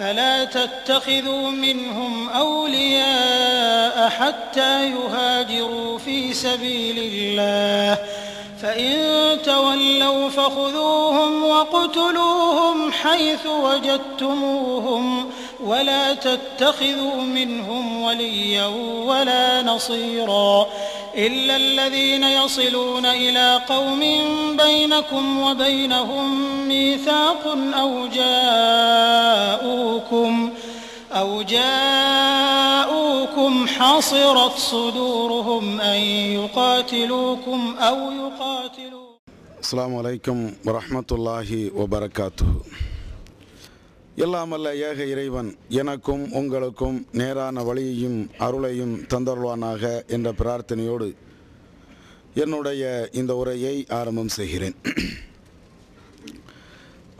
فلا تتخذوا منهم أولياء حتى يهاجروا في سبيل الله فإن تولوا فخذوهم وقتلوهم حيث وجدتموهم ولا تتخذوا منهم وليا ولا نصيرا إلا الذين يصلون إلى قوم بينكم وبينهم ميثاق أو جاءوكم أو جاءوكم حصرت صدورهم أن يقاتلوكم أو يقاتلوا السلام عليكم ورحمة الله وبركاته எல்லாமல்ல ஏக இறைவன் எனக்கும் உங்களுக்கும் நேரான வழியையும் அருளையும் தந்தருவானாக என்ற பிரார்த்தனையோடு என்னுடைய இந்த உரையை ஆரம்பம் செய்கிறேன்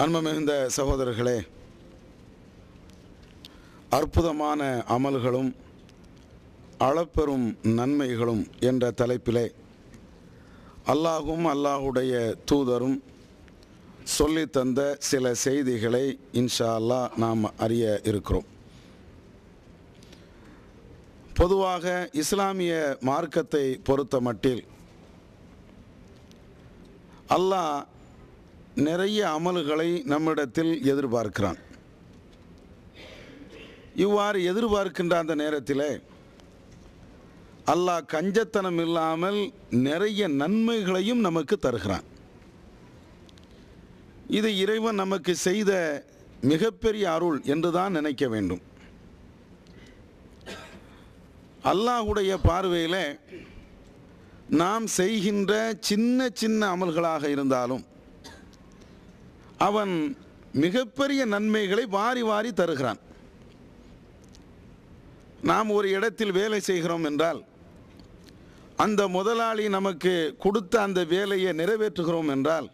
அன்பு மிகுந்த சகோதரர்களே அற்புதமான அமல்களும் அளப்பெறும் நன்மைகளும் என்ற தலைப்பிலே அல்லாஹும் அல்லாஹுடைய தூதரும் சொல்லி தந்த சில செய்திகளை இன்ஷா அல்லா நாம் அறிய இருக்கிறோம் பொதுவாக இஸ்லாமிய மார்க்கத்தை பொறுத்த மட்டில் அல்லாஹ் நிறைய அமல்களை நம்மிடத்தில் எதிர்பார்க்கிறான் இவ்வாறு எதிர்பார்க்கின்ற அந்த நேரத்தில் அல்லாஹ் கஞ்சத்தனம் இல்லாமல் நிறைய நன்மைகளையும் நமக்கு தருகிறான் இது இறைவன் நமக்கு செய்த மிகப்பெரிய அருள் என்று தான் நினைக்க வேண்டும் அல்லாஹுடைய பார்வையில் நாம் செய்கின்ற சின்ன சின்ன அமல்களாக இருந்தாலும் அவன் மிகப்பெரிய நன்மைகளை வாரி வாரி தருகிறான் நாம் ஒரு இடத்தில் வேலை செய்கிறோம் என்றால் அந்த முதலாளி நமக்கு கொடுத்த அந்த வேலையை நிறைவேற்றுகிறோம் என்றால்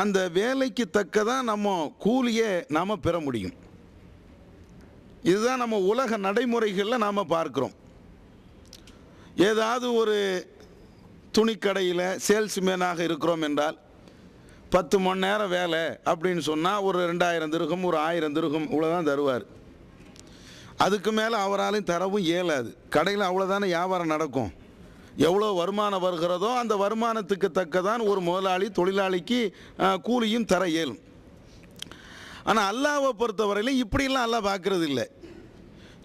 அந்த வேலைக்கு தக்கதான் நம்ம கூலியே நாம் பெற முடியும் இதுதான் நம்ம உலக நடைமுறைகளில் நாம் பார்க்குறோம் ஏதாவது ஒரு துணிக்கடையில் சேல்ஸ்மேனாக இருக்கிறோம் என்றால் பத்து மணி நேரம் வேலை அப்படின்னு சொன்னால் ஒரு ரெண்டாயிரம் திருகம் ஒரு ஆயிரம் திருகம் இவ்வளோதான் தருவார் அதுக்கு மேலே அவராலையும் தரவும் இயலாது கடையில் அவ்வளோதானே வியாபாரம் நடக்கும் எவ்வளோ வருமானம் வருகிறதோ அந்த வருமானத்துக்கு தக்கதான் ஒரு முதலாளி தொழிலாளிக்கு கூலியும் தர இயலும் ஆனால் அல்லாவை பொறுத்தவரையிலும் இப்படிலாம் அல்லா பார்க்கறது இல்லை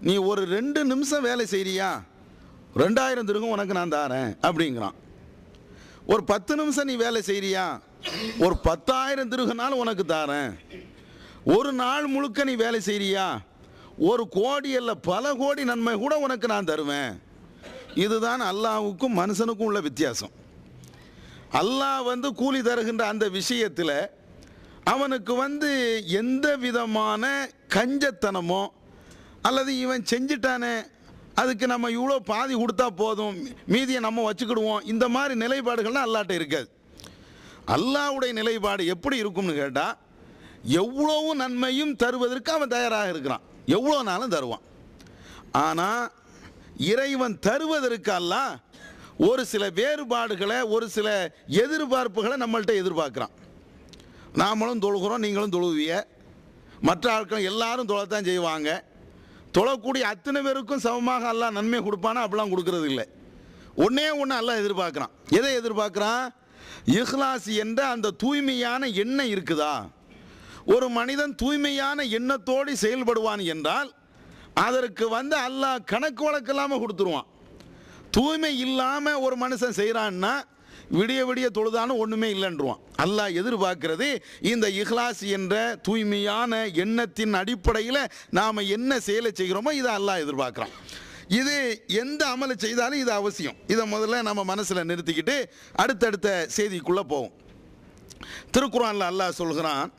நீ ஒரு ரெண்டு நிமிஷம் வேலை செய்கிறியா ரெண்டாயிரம் திருக்கும் உனக்கு நான் தாரேன் அப்படிங்கிறான் ஒரு பத்து நிமிஷம் நீ வேலை செய்கிறியா ஒரு பத்தாயிரம் திருகுனாலும் உனக்கு தாரேன் ஒரு நாள் முழுக்க நீ வேலை செய்கிறியா ஒரு கோடி இல்லை பல கோடி நன்மை கூட உனக்கு நான் தருவேன் இதுதான் அல்லாவுக்கும் மனுஷனுக்கும் உள்ள வித்தியாசம் அல்லாஹ் வந்து கூலி தருகின்ற அந்த விஷயத்தில் அவனுக்கு வந்து எந்த விதமான கஞ்சத்தனமோ அல்லது இவன் செஞ்சிட்டானே அதுக்கு நம்ம இவ்வளோ பாதி கொடுத்தா போதும் மீதியை நம்ம வச்சுக்கிடுவோம் இந்த மாதிரி நிலைப்பாடுகள்லாம் அல்லாட்ட இருக்காது அல்லாவுடைய நிலைப்பாடு எப்படி இருக்கும்னு கேட்டால் எவ்வளவு நன்மையும் தருவதற்கு அவன் தயாராக இருக்கிறான் எவ்வளோ நாளும் தருவான் ஆனால் இறைவன் தருவதற்கு அல்ல ஒரு சில வேறுபாடுகளை ஒரு சில எதிர்பார்ப்புகளை நம்மள்கிட்ட எதிர்பார்க்குறான் நாமளும் தொழுகிறோம் நீங்களும் தொழுவிய மற்ற ஆட்களும் எல்லாரும் தொழத்தான் செய்வாங்க தொழக்கூடிய அத்தனை பேருக்கும் சமமாக எல்லாம் நன்மை கொடுப்பானா அப்படிலாம் கொடுக்கறது இல்லை ஒன்றே ஒன்று எல்லாம் எதிர்பார்க்குறான் எதை எதிர்பார்க்குறான் இஹ்லாஸ் என்ற அந்த தூய்மையான எண்ணம் இருக்குதா ஒரு மனிதன் தூய்மையான எண்ணத்தோடு செயல்படுவான் என்றால் அதற்கு வந்து அல்லாஹ் கணக்கு வழக்கு இல்லாமல் கொடுத்துருவான் தூய்மை இல்லாமல் ஒரு மனுஷன் செய்கிறான்னா விடிய விடிய தொழுதானு ஒன்றுமே இல்லைன்றுவான் அல்லாஹ் எதிர்பார்க்கிறது இந்த இஹ்லாஸ் என்ற தூய்மையான எண்ணத்தின் அடிப்படையில் நாம் என்ன செயலை செய்கிறோமோ இதை அல்லாஹ் எதிர்பார்க்குறான் இது எந்த அமலை செய்தாலும் இது அவசியம் இதை முதல்ல நம்ம மனசில் நிறுத்திக்கிட்டு அடுத்தடுத்த செய்திக்குள்ளே போவோம் திருக்குறானில் அல்லாஹ் சொல்கிறான்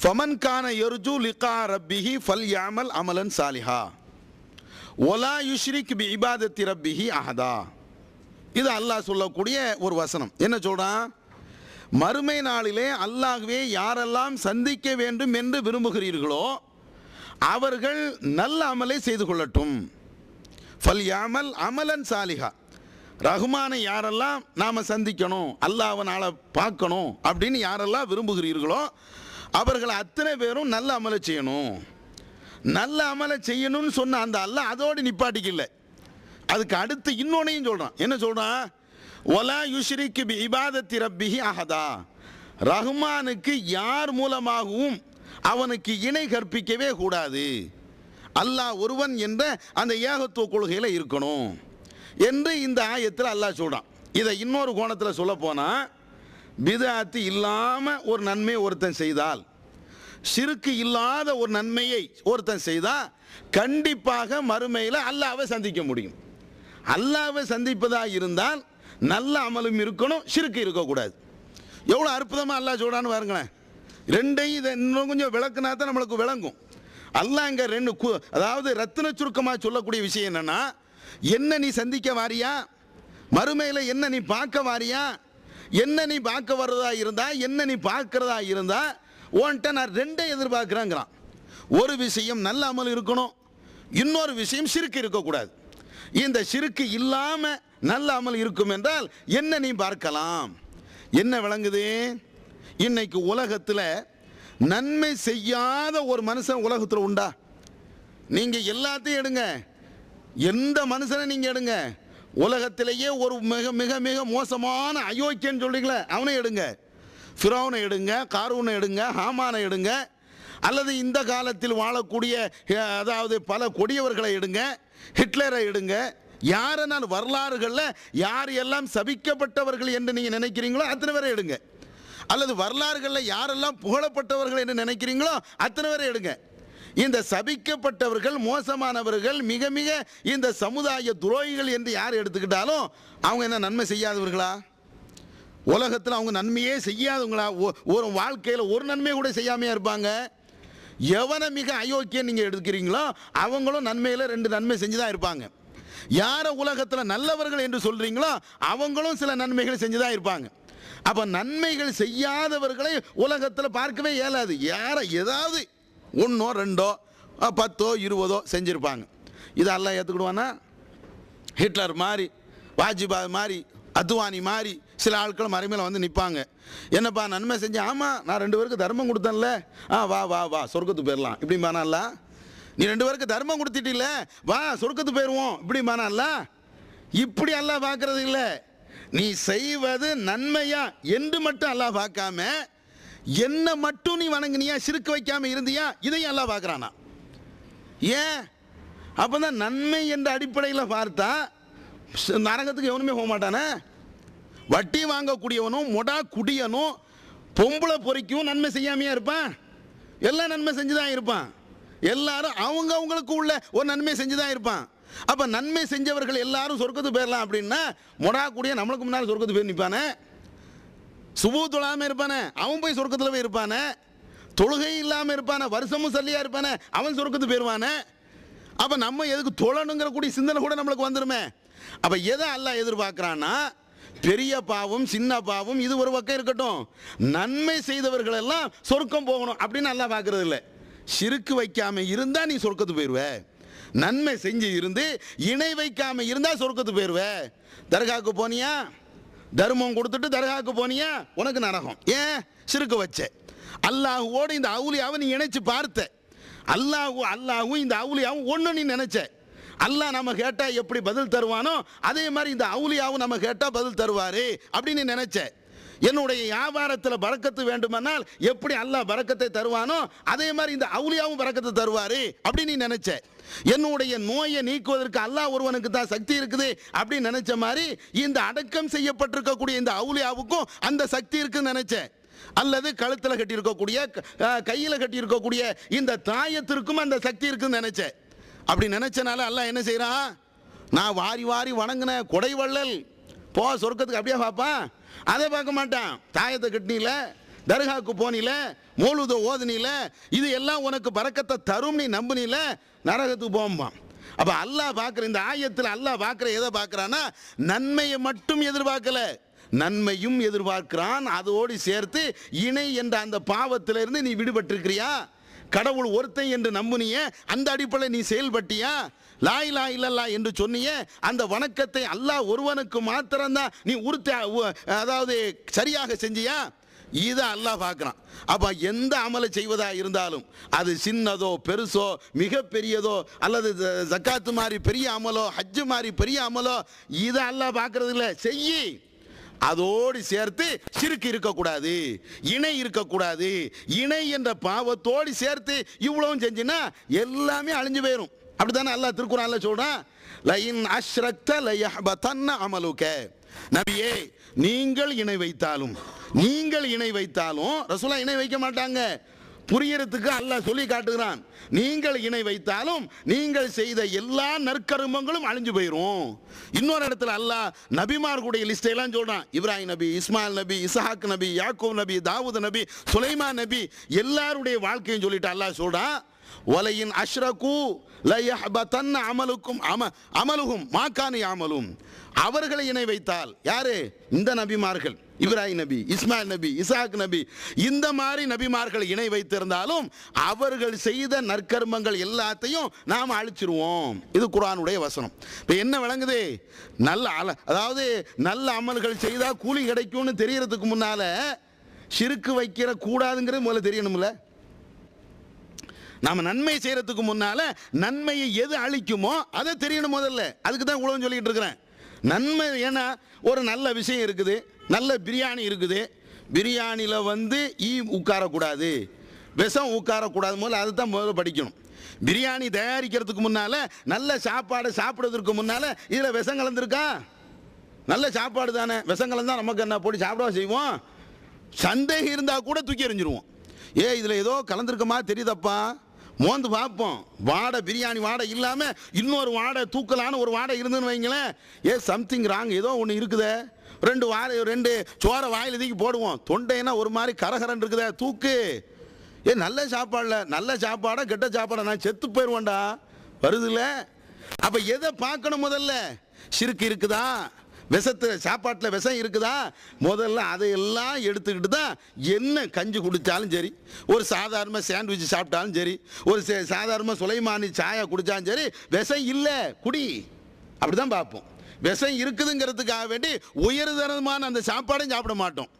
ஃபமன் கான எருஜு லிகா ரப்பிஹி ஃபல் யாமல் அமலன் சாலிஹா ஒலா யுஷ்ரிக் பி இபாதத்தி ரப்பிஹி அஹதா இது அல்லாஹ் சொல்லக்கூடிய ஒரு வசனம் என்ன சொல்கிறான் மறுமை நாளிலே அல்லாஹ்வே யாரெல்லாம் சந்திக்க வேண்டும் என்று விரும்புகிறீர்களோ அவர்கள் நல்ல அமலை செய்து கொள்ளட்டும் ஃபல் யாமல் அமலன் சாலிஹா ரஹ்மானை யாரெல்லாம் நாம் சந்திக்கணும் அல்லாஹ் அவனால் பார்க்கணும் அப்படின்னு யாரெல்லாம் விரும்புகிறீர்களோ அவர்கள் அத்தனை பேரும் நல்ல அமலை செய்யணும் நல்ல அமலை செய்யணும்னு சொன்ன அந்த அல்ல அதோடு நிப்பாட்டிக்கல அதுக்கு அடுத்து இன்னொன்னையும் சொல்கிறான் என்ன சொல்கிறான் ஒலா யுஷ்ரிக்கு பி இபாதத்தி ரப்பிஹி அஹதா ரஹ்மானுக்கு யார் மூலமாகவும் அவனுக்கு இணை கற்பிக்கவே கூடாது அல்லாஹ் ஒருவன் என்ற அந்த ஏகத்துவ கொள்கையில் இருக்கணும் என்று இந்த ஆயத்தில் அல்லாஹ் சொல்கிறான் இதை இன்னொரு கோணத்தில் சொல்ல போனால் பிதாத்து இல்லாமல் ஒரு நன்மையை ஒருத்தன் செய்தால் சிறுக்கு இல்லாத ஒரு நன்மையை ஒருத்தன் செய்தால் கண்டிப்பாக மறுமையில் அல்லாவை சந்திக்க முடியும் அல்லாவை சந்திப்பதாக இருந்தால் நல்ல அமலும் இருக்கணும் சிறுக்கு இருக்கக்கூடாது எவ்வளோ அற்புதமாக அல்லா சொல்கிறான்னு பாருங்களேன் ரெண்டையும் இதை இன்னும் கொஞ்சம் விளக்குனா தான் நம்மளுக்கு விளங்கும் அல்லா இங்கே ரெண்டு கு அதாவது ரத்தின சுருக்கமாக சொல்லக்கூடிய விஷயம் என்னென்னா என்ன நீ சந்திக்க வாரியா மறுமையில் என்ன நீ பார்க்க வாரியா என்ன நீ பார்க்க வர்றதா இருந்தால் என்ன நீ பார்க்குறதா இருந்தால் ஓன்ட்ட நான் ரெண்டே எதிர்பார்க்குறேங்கிறான் ஒரு விஷயம் நல்ல அமல் இருக்கணும் இன்னொரு விஷயம் சிறுக்கு இருக்கக்கூடாது இந்த சிறுக்கு இல்லாமல் நல்ல அமல் இருக்கும் என்றால் என்ன நீ பார்க்கலாம் என்ன விளங்குது இன்னைக்கு உலகத்தில் நன்மை செய்யாத ஒரு மனுஷன் உலகத்தில் உண்டா நீங்கள் எல்லாத்தையும் எடுங்க எந்த மனுஷனை நீங்கள் எடுங்க உலகத்திலேயே ஒரு மிக மிக மிக மோசமான அயோக்கியன்னு சொல்கிறீங்களே அவனை எடுங்க ஃபிரோனை எடுங்க காரூனை எடுங்க ஹாமானை எடுங்க அல்லது இந்த காலத்தில் வாழக்கூடிய அதாவது பல கொடியவர்களை எடுங்க ஹிட்லரை எடுங்க யாரை நான் வரலாறுகளில் யார் எல்லாம் சபிக்கப்பட்டவர்கள் என்று நீங்கள் நினைக்கிறீங்களோ அத்தனை பேரை எடுங்க அல்லது வரலாறுகளில் யாரெல்லாம் புகழப்பட்டவர்கள் என்று நினைக்கிறீங்களோ அத்தனை பேரை எடுங்க இந்த சபிக்கப்பட்டவர்கள் மோசமானவர்கள் மிக மிக இந்த சமுதாய துரோகிகள் என்று யார் எடுத்துக்கிட்டாலும் அவங்க என்ன நன்மை செய்யாதவர்களா உலகத்தில் அவங்க நன்மையே செய்யாதவங்களா ஒரு வாழ்க்கையில் ஒரு நன்மையை கூட செய்யாமையா இருப்பாங்க எவனை மிக அயோக்கியம் நீங்கள் எடுக்கிறீங்களோ அவங்களும் நன்மையில் ரெண்டு நன்மை செஞ்சு தான் இருப்பாங்க யாரை உலகத்தில் நல்லவர்கள் என்று சொல்கிறீங்களோ அவங்களும் சில நன்மைகள் செஞ்சு தான் இருப்பாங்க அப்போ நன்மைகள் செய்யாதவர்களை உலகத்தில் பார்க்கவே இயலாது யாரை ஏதாவது ஒன்றோ ரெண்டோ பத்தோ இருபதோ செஞ்சுருப்பாங்க இதெல்லாம் ஏற்றுக்கிடுவான்னா ஹிட்லர் மாதிரி வாஜ்பாய் மாதிரி அத்வானி மாதிரி சில ஆட்கள் மறைமையில் வந்து நிற்பாங்க என்னப்பா நன்மை செஞ்சேன் ஆமாம் நான் ரெண்டு பேருக்கு தர்மம் கொடுத்தேன்ல ஆ வா வா வா சொர்க்கத்துக்கு போயிடலாம் இப்படிம்பானால நீ ரெண்டு பேருக்கு தர்மம் கொடுத்துட்டில்ல வா சொர்க்கத்து போயிடுவோம் இப்படிம்பானால இப்படி எல்லாம் பார்க்கறது இல்லை நீ செய்வது நன்மையா என்று மட்டும் எல்லாம் பார்க்காம என்ன மட்டும் நீ வணங்கினியா சிறுக்கு வைக்காம இருந்தியா இதையும் எல்லாம் பார்க்குறானா ஏன் அப்போ தான் நன்மை என்ற அடிப்படையில் பார்த்தா நரகத்துக்கு எவனுமே போக மாட்டானே வட்டி வாங்கக்கூடியவனும் மொடா குடியனும் பொம்பளை பொறிக்கும் நன்மை செய்யாமையா இருப்பான் எல்லாம் நன்மை செஞ்சு தான் இருப்பான் எல்லாரும் அவங்க அவங்களுக்கு உள்ள ஒரு நன்மை செஞ்சு தான் இருப்பான் அப்போ நன்மை செஞ்சவர்கள் எல்லாரும் சொர்க்கத்து போயிடலாம் அப்படின்னா மொடா கூடிய நம்மளுக்கு முன்னால் சொர்க்கத்து போய் நிற்பானே சுபூத்துலாம இருப்பான இருப்பானே அவன் போய் சொர்க்கத்தில் போய் இருப்பானே தொழுகை இல்லாமல் இருப்பான வருஷமும் சல்லியாக இருப்பானே அவன் சொர்க்கத்து போயிடுவானே அப்போ நம்ம எதுக்கு தொழணுங்கிற கூடிய சிந்தனை கூட நம்மளுக்கு வந்துடுமே அப்போ எதை அல்ல எதிர்பார்க்குறான்னா பெரிய பாவம் சின்ன பாவம் இது ஒரு பக்கம் இருக்கட்டும் நன்மை செய்தவர்கள் எல்லாம் சொர்க்கம் போகணும் அப்படின்னு நல்லா பார்க்கறது இல்லை சிறுக்கு வைக்காமல் இருந்தால் நீ சொர்க்கத்து போயிடுவ நன்மை செஞ்சு இருந்து இணை வைக்காமல் இருந்தால் சொர்க்கத்து போயிடுவ தர்காவுக்கு போனியா தர்மம் கொடுத்துட்டு தர்காவுக்கு போனியா உனக்கு நரகம் ஏன் சிறுக்கு வச்ச அல்லாஹுவோடு இந்த அவுலியாவை நீ இணைச்சு பார்த்த அல்லாஹு அல்லாஹும் இந்த அவுலியாவும் ஒன்று நீ நினைச்ச அல்லாஹ் நம்ம கேட்டால் எப்படி பதில் தருவானோ அதே மாதிரி இந்த அவுலியாவும் நம்ம கேட்டால் பதில் தருவார் அப்படின்னு நினைச்ச என்னுடைய வியாபாரத்தில் பறக்கத்து வேண்டுமானால் எப்படி அல்லாஹ் பறக்கத்தை தருவானோ அதே மாதிரி இந்த அவுலியாவும் பறக்கத்தை தருவார் அப்படின்னு நீ நினைச்ச என்னுடைய நோயை நீக்குவதற்கு அல்லாஹ் ஒருவனுக்கு தான் சக்தி இருக்குது அப்படின்னு நினைச்ச மாதிரி இந்த அடக்கம் செய்யப்பட்டிருக்கக்கூடிய இந்த அவுலியாவுக்கும் அந்த சக்தி இருக்குன்னு நினைச்சேன் அல்லது கழுத்தில் கட்டியிருக்கக்கூடிய கையில் கட்டியிருக்கக்கூடிய இந்த தாயத்திற்கும் அந்த சக்தி இருக்குன்னு நினைச்சேன் அப்படி நினைச்சனால அல்லாஹ் என்ன செய்கிறான் நான் வாரி வாரி வணங்கின கொடைவள்ளல் போ சொர்க்கத்துக்கு அப்படியே பார்ப்பான் அதை பார்க்க மாட்டான் தாயத்தை கட்டினில தர்காவுக்கு போனில மூலுத ஓதுனில இது எல்லாம் உனக்கு பறக்கத்தை தரும் நீ நம்புனில நரகத்துக்கு போம்பான் அப்போ அல்லாஹ் பார்க்குற இந்த ஆயத்தில் அல்லாஹ் பார்க்குற எதை பார்க்குறான்னா நன்மையை மட்டும் எதிர்பார்க்கல நன்மையும் எதிர்பார்க்கிறான் அதோடு சேர்த்து இணை என்ற அந்த பாவத்திலிருந்து நீ விடுபட்டிருக்கிறியா கடவுள் ஒருத்தன் என்று நம்புனிய அந்த அடிப்படையில் நீ செயல்பட்டியா லாய் லா இல்லல்லா என்று சொன்னியே அந்த வணக்கத்தை அல்லாஹ் ஒருவனுக்கு மாத்திரம்தான் நீ உறுத்த அதாவது சரியாக செஞ்சியா இதை அல்லாஹ் பார்க்குறான் அப்போ எந்த அமலை செய்வதாக இருந்தாலும் அது சின்னதோ பெருசோ மிகப்பெரியதோ அல்லது ஜக்காத்து மாதிரி பெரிய அமலோ ஹஜ்ஜு மாதிரி பெரிய அமலோ இதை அல்லாஹ் பார்க்குறது இல்லை செய்யி அதோடு சேர்த்து சிறுக்கு இருக்கக்கூடாது இணை இருக்கக்கூடாது இணை என்ற பாவத்தோடு சேர்த்து இவ்வளவும் செஞ்சுன்னா எல்லாமே அழிஞ்சு போயிடும் அப்படித்தானே அல்லா திருக்குறான் சொல்றான் லயின் அஷ்ரக்த லயஹ்பதன்ன நபியே நீங்கள் இணை வைத்தாலும் நீங்கள் இணை வைத்தாலும் ரசூலா இணை வைக்க மாட்டாங்க புரியறதுக்கு அல்ல சொல்லி காட்டுகிறான் நீங்கள் இணை வைத்தாலும் நீங்கள் செய்த எல்லா நற்கருமங்களும் அழிஞ்சு போயிடும் இன்னொரு இடத்துல அல்லாஹ் நபிமார்களுடைய லிஸ்டைலாம் சொல்கிறான் இப்ராஹிம் நபி இஸ்மாயில் நபி இசஹாக் நபி யாக்கூப் நபி தாவூத் நபி சுலைமா நபி எல்லாருடைய வாழ்க்கையும் சொல்லிட்டு அல்லாஹ் சொல்கிறான் ஒலையின் அஷ்ரகு லயஹப தன்ன அமலுக்கும் அம அமலுகும் மாக்கானி அமலும் அவர்களை இணை வைத்தால் யாரு இந்த நபிமார்கள் இப்ராஹிம் நபி இஸ்மாயில் நபி இசாக் நபி இந்த மாதிரி நபிமார்கள் இணை வைத்திருந்தாலும் அவர்கள் செய்த நற்கர்மங்கள் எல்லாத்தையும் நாம் அழிச்சிருவோம் இது குரானுடைய வசனம் இப்போ என்ன விளங்குது நல்ல அல அதாவது நல்ல அமல்கள் செய்தால் கூலி கிடைக்கும்னு தெரியறதுக்கு முன்னால் சிறுக்கு வைக்கிற கூடாதுங்கிறது முதல்ல தெரியணும்ல நாம் நன்மை செய்கிறதுக்கு முன்னால் நன்மையை எது அழிக்குமோ அதை தெரியணும் முதல்ல அதுக்கு தான் உழவன் சொல்லிகிட்டு இருக்கிறேன் நன்மை ஏன்னா ஒரு நல்ல விஷயம் இருக்குது நல்ல பிரியாணி இருக்குது பிரியாணியில் வந்து ஈ உட்காரக்கூடாது விஷம் உட்காரக்கூடாது முதல்ல அதை தான் முதல்ல படிக்கணும் பிரியாணி தயாரிக்கிறதுக்கு முன்னால் நல்ல சாப்பாடு சாப்பிட்றதுக்கு முன்னால் இதில் விஷம் கலந்துருக்கா நல்ல சாப்பாடு தானே விஷம் கலந்தால் நமக்கு என்ன போட்டு சாப்பிடவா செய்வோம் சந்தேகம் இருந்தால் கூட தூக்கி எறிஞ்சிருவோம் ஏ இதில் ஏதோ கலந்துருக்கமா தெரியுதப்பா மோந்து பார்ப்போம் வாடை பிரியாணி வாடை இல்லாமல் இன்னொரு வாடை தூக்கலான ஒரு வாடை இருந்துன்னு வைங்களேன் ஏ சம்திங் ராங் ஏதோ ஒன்று இருக்குது ரெண்டு வாழை ரெண்டு சோர வாயில் தூக்கி போடுவோம் தொண்டைன்னா ஒரு மாதிரி கரகரன் இருக்குதே தூக்கு ஏ நல்ல சாப்பாடுல நல்ல சாப்பாடா கெட்ட சாப்பாடா நான் செத்து போயிடுவேன்டா வருதுல்ல அப்போ எதை பார்க்கணும் முதல்ல சிறுக்கு இருக்குதா விஷத்தில் சாப்பாட்டில் விஷம் இருக்குதா முதல்ல அதையெல்லாம் எடுத்துக்கிட்டு தான் என்ன கஞ்சி குடித்தாலும் சரி ஒரு சாதாரண சாண்ட்விச் சாப்பிட்டாலும் சரி ஒரு சாதாரண சுலைமானி சாயா குடித்தாலும் சரி விஷம் இல்லை குடி அப்படி தான் பார்ப்போம் விஷம் இருக்குதுங்கிறதுக்காக வேண்டி உயர்தரமான அந்த சாப்பாடும் சாப்பிட மாட்டோம்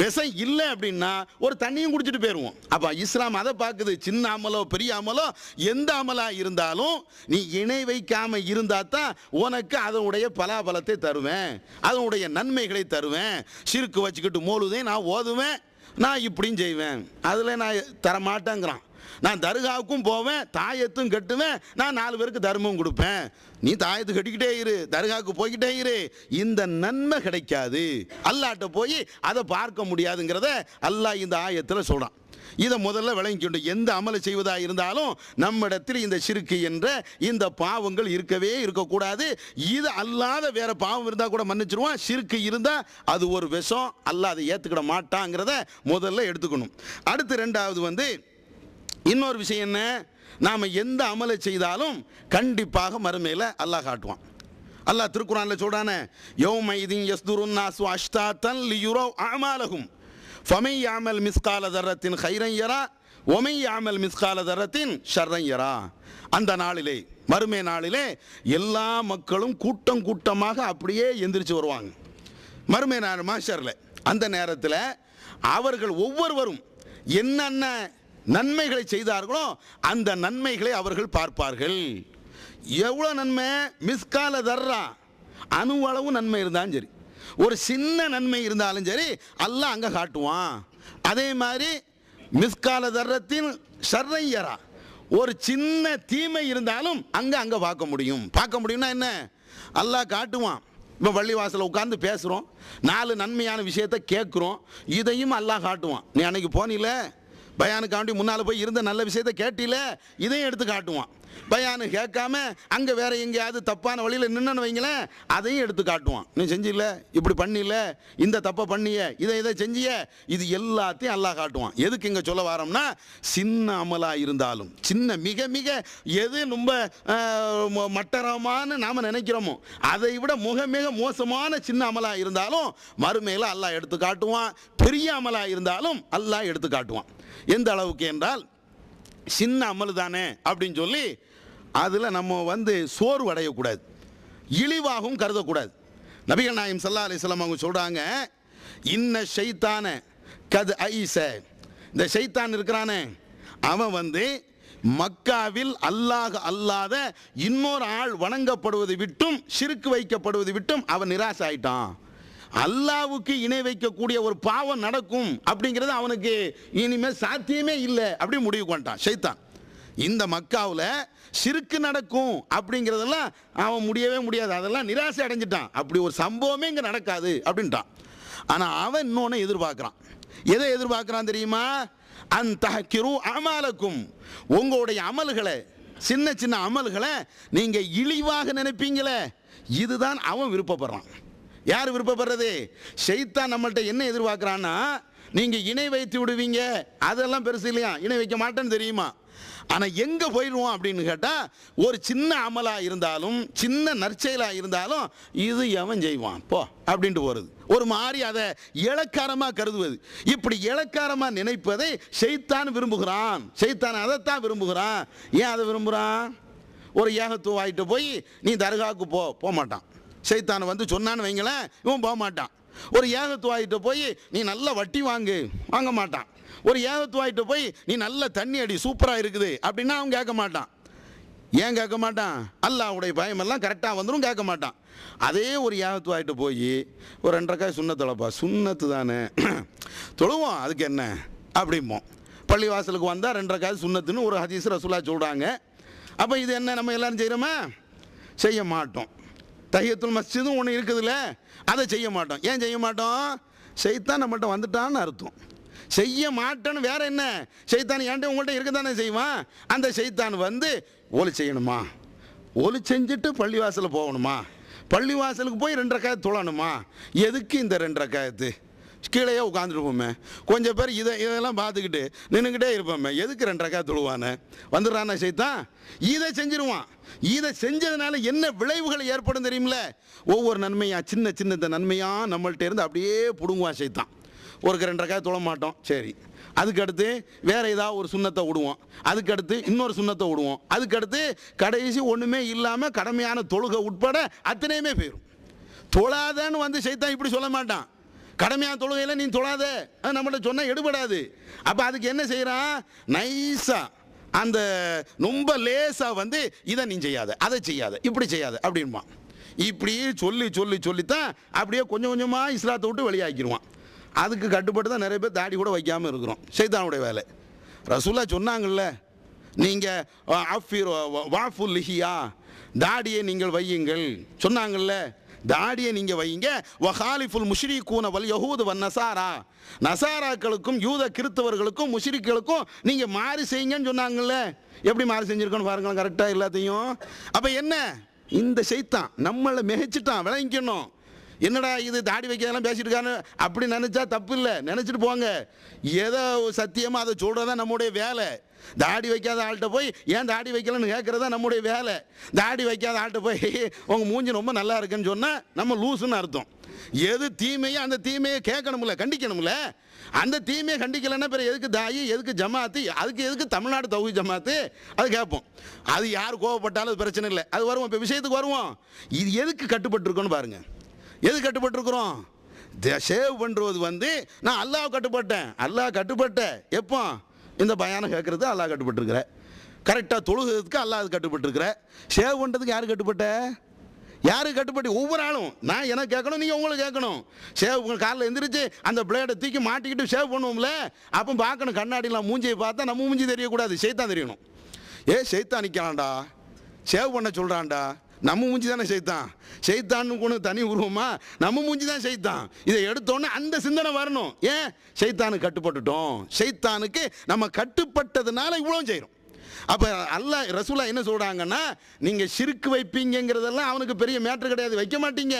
விஷம் இல்லை அப்படின்னா ஒரு தண்ணியும் குடிச்சிட்டு போயிடுவோம் அப்போ இஸ்லாம் அதை பார்க்குது சின்ன அமலோ பெரிய அமலோ எந்த அமலாக இருந்தாலும் நீ இணை வைக்காமல் இருந்தால் தான் உனக்கு அதனுடைய பலாபலத்தை தருவேன் அதனுடைய நன்மைகளை தருவேன் சிறுக்கு வச்சுக்கிட்டு மோழுதே நான் ஓதுவேன் நான் இப்படியும் செய்வேன் அதில் நான் தரமாட்டேங்கிறான் நான் தர்காவுக்கும் போவேன் தாயத்தும் கட்டுவேன் நான் நாலு பேருக்கு தர்மம் கொடுப்பேன் நீ தாயத்து கட்டிக்கிட்டே இரு தர்காவுக்கு போய்கிட்டே இரு இந்த நன்மை கிடைக்காது அல்லாட்ட போய் அதை பார்க்க முடியாதுங்கிறத அல்லாஹ் இந்த ஆயத்தில் சொல்கிறான் இதை முதல்ல விளங்கிக்கொண்டு எந்த அமலை செய்வதாக இருந்தாலும் நம்மிடத்தில் இந்த சிறுக்கு என்ற இந்த பாவங்கள் இருக்கவே இருக்கக்கூடாது இது அல்லாத வேற பாவம் இருந்தால் கூட மன்னிச்சிருவான் சிறுக்கு இருந்தால் அது ஒரு விஷம் அல்லாத ஏற்றுக்கிட மாட்டாங்கிறத முதல்ல எடுத்துக்கணும் அடுத்து ரெண்டாவது வந்து இன்னொரு விஷயம் என்ன நாம் எந்த அமலை செய்தாலும் கண்டிப்பாக மறுமையில் அல்லாஹ் காட்டுவான் அல்லாஹ் திருக்குறானில் சொல்கிறானே யோம் ஐதின் யஸ்துருன் நாசு அஷ்தாத்தன் லியுரோ அமாலகும் ஃபமை யாமல் மிஸ்கால தரத்தின் ஹைரன் ஒமை யாமல் மிஸ்கால தரத்தின் ஷர்ரன் அந்த நாளிலே மறுமை நாளிலே எல்லா மக்களும் கூட்டம் கூட்டமாக அப்படியே எந்திரிச்சு வருவாங்க மறுமை நாள் ஷர்ல அந்த நேரத்தில் அவர்கள் ஒவ்வொருவரும் என்னென்ன நன்மைகளை செய்தார்களோ அந்த நன்மைகளை அவர்கள் பார்ப்பார்கள் எவ்வளோ நன்மை மிஸ்கால தர்றா அணுவளவு நன்மை இருந்தாலும் சரி ஒரு சின்ன நன்மை இருந்தாலும் சரி அல்ல அங்கே காட்டுவான் அதே மாதிரி மிஸ்கால தர்றத்தின் ஷர்ரையரா ஒரு சின்ன தீமை இருந்தாலும் அங்கே அங்கே பார்க்க முடியும் பார்க்க முடியும்னா என்ன அல்லா காட்டுவான் இப்போ வள்ளிவாசலில் உட்காந்து பேசுகிறோம் நாலு நன்மையான விஷயத்தை கேட்குறோம் இதையும் அல்லாஹ் காட்டுவான் நீ அன்னைக்கு போனில்லை பயானுக்காண்டி முன்னால் போய் இருந்த நல்ல விஷயத்தை கேட்டில இதையும் எடுத்து காட்டுவான் பயானு கேட்காம அங்கே வேற எங்கேயாவது தப்பான வழியில் நின்றுன்னு வைங்களேன் அதையும் எடுத்து காட்டுவான் நீ செஞ்சில்ல இப்படி பண்ணில இந்த தப்பை பண்ணிய இதை இதை செஞ்சிய இது எல்லாத்தையும் அல்லா காட்டுவான் எதுக்கு இங்கே சொல்ல வரோம்னா சின்ன அமலாக இருந்தாலும் சின்ன மிக மிக எது ரொம்ப மட்டரமானு நாம் நினைக்கிறோமோ அதை விட மிக மிக மோசமான சின்ன அமலாக இருந்தாலும் மறுமையில் அல்லா எடுத்து காட்டுவான் பெரிய அமலாக இருந்தாலும் அல்லா எடுத்து காட்டுவான் எந்த அளவுக்கு என்றால் சின்ன அமல் தானே அப்படின்னு சொல்லி அதில் நம்ம வந்து சோர்வு அடையக்கூடாது இழிவாகவும் கருதக்கூடாது நபிகள் நாயம் சல்லா அலிஸ்லாம் அவங்க சொல்கிறாங்க இன்ன ஷைத்தான கது ஐச இந்த ஷைத்தான் இருக்கிறானே அவன் வந்து மக்காவில் அல்லாக அல்லாத இன்னொரு ஆள் வணங்கப்படுவது விட்டும் சிறுக்கு வைக்கப்படுவது விட்டும் அவன் நிராசை ஆயிட்டான் அல்லாவுக்கு இணை வைக்கக்கூடிய ஒரு பாவம் நடக்கும் அப்படிங்கிறது அவனுக்கு இனிமேல் சாத்தியமே இல்லை அப்படி முடிவு கொண்டான் சைத்தான் இந்த மக்காவில் சிறுக்கு நடக்கும் அப்படிங்கிறதெல்லாம் அவன் முடியவே முடியாது அதெல்லாம் நிராசை அடைஞ்சிட்டான் அப்படி ஒரு சம்பவமே இங்கே நடக்காது அப்படின்ட்டான் ஆனால் அவன் இன்னொன்று எதிர்பார்க்குறான் எதை எதிர்பார்க்குறான் தெரியுமா அந்த கிரு அமலக்கும் உங்களுடைய அமல்களை சின்ன சின்ன அமல்களை நீங்கள் இழிவாக நினைப்பீங்களே இதுதான் அவன் விருப்பப்படுறான் யார் விருப்பப்படுறது ஷெய்தான் நம்மள்ட்ட என்ன எதிர்பார்க்குறான்னா நீங்கள் இணை வைத்து விடுவீங்க அதெல்லாம் பெருசு இல்லையா இணை வைக்க மாட்டேன்னு தெரியுமா ஆனால் எங்கே போயிடுவோம் அப்படின்னு கேட்டால் ஒரு சின்ன அமலாக இருந்தாலும் சின்ன நற்செயலாக இருந்தாலும் இது எவன் செய்வான் போ அப்படின்ட்டு போகிறது ஒரு மாதிரி அதை இலக்காரமாக கருதுவது இப்படி இலக்காரமாக நினைப்பதை செய்தான் விரும்புகிறான் செய்தான் அதைத்தான் விரும்புகிறான் ஏன் அதை விரும்புகிறான் ஒரு ஆகிட்டு போய் நீ தர்காவுக்கு போ போக மாட்டான் சைத்தான் வந்து சொன்னான்னு வைங்களேன் இவன் போக மாட்டான் ஒரு ஏகத்துவாயிட்ட போய் நீ நல்லா வட்டி வாங்கு வாங்க மாட்டான் ஒரு ஏகத்துவாயிட்ட போய் நீ நல்ல தண்ணி அடி சூப்பராக இருக்குது அப்படின்னா அவன் கேட்க மாட்டான் ஏன் கேட்க மாட்டான் அல்லாவுடைய பயமெல்லாம் கரெக்டாக வந்துடும் கேட்க மாட்டான் அதே ஒரு யாகத்துவாயிட்டு போய் ஒரு ரெண்டரைக்காய் தொலைப்பா சுண்ணத்து தானே தொழுவோம் அதுக்கு என்ன அப்படிம்போம் பள்ளிவாசலுக்கு வந்தால் ரெண்டரைக்காய் சுண்ணத்துன்னு ஒரு ஹதீஸ் ரசூலாக சொல்கிறாங்க அப்போ இது என்ன நம்ம எல்லோரும் செய்கிறோமா செய்ய மாட்டோம் தையத்துள் மஸ்ஜிதும் ஒன்று இருக்குதுல்ல அதை செய்ய மாட்டோம் ஏன் செய்ய மாட்டோம் செய்தான் நம்மகிட்ட வந்துட்டான்னு அர்த்தம் செய்ய மாட்டேன்னு வேற என்ன செய்தான் ஏன்ட்டு உங்கள்கிட்ட இருக்க தானே செய்வான் அந்த செய்தான் வந்து ஒலி செய்யணுமா ஒலி செஞ்சுட்டு பள்ளிவாசலில் போகணுமா பள்ளிவாசலுக்கு போய் ரெண்டரை காயத்து தொழணுமா எதுக்கு இந்த ரெண்டரை காயத்து கீழேயே உட்காந்துருப்போமே கொஞ்சம் பேர் இதை இதெல்லாம் பார்த்துக்கிட்டு நின்றுக்கிட்டே இருப்போமே எதுக்கு ரெண்டு ரக்கா தொழுவானே வந்துடுறானா சைத்தான் இதை செஞ்சிருவான் இதை செஞ்சதுனால என்ன விளைவுகள் ஏற்படும் தெரியுமில ஒவ்வொரு நன்மையாக சின்ன சின்ன இந்த நன்மையாக நம்மள்கிட்ட இருந்து அப்படியே பிடுங்குவான் சைத்தான் ஒரு ரெண்டு ரக்காய் தொழ மாட்டோம் சரி அதுக்கடுத்து வேறு ஏதாவது ஒரு சுண்ணத்தை விடுவோம் அதுக்கடுத்து இன்னொரு சுண்ணத்தை விடுவோம் அதுக்கடுத்து கடைசி ஒன்றுமே இல்லாமல் கடமையான தொழுகை உட்பட அத்தனையுமே போயிடும் தொழாதன்னு வந்து சைத்தான் இப்படி சொல்ல மாட்டான் கடமையான தொழுகையில் நீ தொழாத நம்மள்ட்ட சொன்னால் எடுபடாது அப்போ அதுக்கு என்ன செய்கிறான் நைஸாக அந்த ரொம்ப லேசாக வந்து இதை நீ செய்யாத அதை செய்யாத இப்படி செய்யாத அப்படின்மா இப்படி சொல்லி சொல்லி சொல்லித்தான் அப்படியே கொஞ்சம் கொஞ்சமாக இஸ்லாத்தை விட்டு வெளியாக்கிடுவான் அதுக்கு கட்டுப்பட்டு தான் நிறைய பேர் தாடி கூட வைக்காமல் இருக்கிறோம் சைத்தானுடைய வேலை ரசூலா சொன்னாங்கல்ல நீங்கள் ஆஃபீர் வாஃபுல் லிஹியா தாடியை நீங்கள் வையுங்கள் சொன்னாங்கல்ல தாடியை நீங்கள் வைங்க வஹாலிஃபுல் முஷ்ரி கூன வல் யஹூது வ நசாரா நசாராக்களுக்கும் யூத கிறித்தவர்களுக்கும் முஷ்ரிக்களுக்கும் நீங்கள் மாறி செய்யுங்கன்னு சொன்னாங்கல்ல எப்படி மாறி செஞ்சுருக்கோன்னு பாருங்களேன் கரெக்டாக எல்லாத்தையும் அப்போ என்ன இந்த செய்தான் நம்மளை மிகைச்சிட்டான் விளங்கிக்கணும் என்னடா இது தாடி வைக்கலாம் பேசிட்டு இருக்காங்க அப்படி நினச்சா தப்பு இல்லை நினச்சிட்டு போங்க ஏதோ சத்தியமாக அதை சொல்கிறதா நம்முடைய வேலை தாடி வைக்காத ஆள்கிட்ட போய் ஏன் தாடி வைக்கலன்னு கேட்குறதா நம்முடைய வேலை தாடி வைக்காத ஆள்கிட்ட போய் உங்கள் மூஞ்சி ரொம்ப நல்லா இருக்குன்னு சொன்னால் நம்ம லூஸுன்னு அர்த்தம் எது தீமையோ அந்த தீமையை கேட்கணும்ல கண்டிக்கணும்ல அந்த தீமையை கண்டிக்கலைன்னா பிற எதுக்கு தாயி எதுக்கு ஜமாத்து அதுக்கு எதுக்கு தமிழ்நாடு தொகுதி ஜமாத்து அது கேட்போம் அது யார் கோவப்பட்டாலும் அது பிரச்சனை இல்லை அது வருவோம் இப்போ விஷயத்துக்கு வருவோம் இது எதுக்கு கட்டுப்பட்டு இருக்கோன்னு பாருங்கள் எது கட்டுப்பட்டுருக்குறோம் சேவ் பண்ணுறது வந்து நான் அல்லாஹ் கட்டுப்பட்டேன் அல்லாஹ் கட்டுப்பட்ட எப்போ இந்த பயானம் கேட்குறது அல்லாஹ் கட்டுப்பட்டுருக்குற கரெக்டாக தொழுகிறதுக்கு அல்லாஹ் அது கட்டுப்பட்டுருக்குற சேவ் பண்ணுறதுக்கு யார் கட்டுப்பட்ட யாரு கட்டுப்பட்டு ஒவ்வொரு ஆளும் நான் என்ன கேட்கணும் நீங்கள் உங்களை கேட்கணும் சேவ் உங்கள் காலில் எந்திரிச்சு அந்த பிளேடை தூக்கி மாட்டிக்கிட்டு சேவ் பண்ணுவோம்ல அப்போ பார்க்கணும் கண்ணாடியெலாம் மூஞ்சியை பார்த்தா நம்ம மூஞ்சி தெரியக்கூடாது சைத்தான் தெரியணும் ஏ சைத்தான் நிற்கலான்டா சேவ் பண்ண சொல்கிறான்டா நம்ம மூஞ்சி தானே செய்தான் செய்தான்னு கொண்டு தனி உருவமா நம்ம மூஞ்சி தான் செய்தான் இதை எடுத்தோன்னே அந்த சிந்தனை வரணும் ஏன் செய்தானு கட்டுப்பட்டுட்டோம் செய்தானுக்கு நம்ம கட்டுப்பட்டதுனால இவ்வளோ செய்கிறோம் அப்போ அல்ல ரசூலா என்ன சொல்கிறாங்கன்னா நீங்கள் சிறுக்கு வைப்பீங்கிறதெல்லாம் அவனுக்கு பெரிய மேட்ரு கிடையாது வைக்க மாட்டீங்க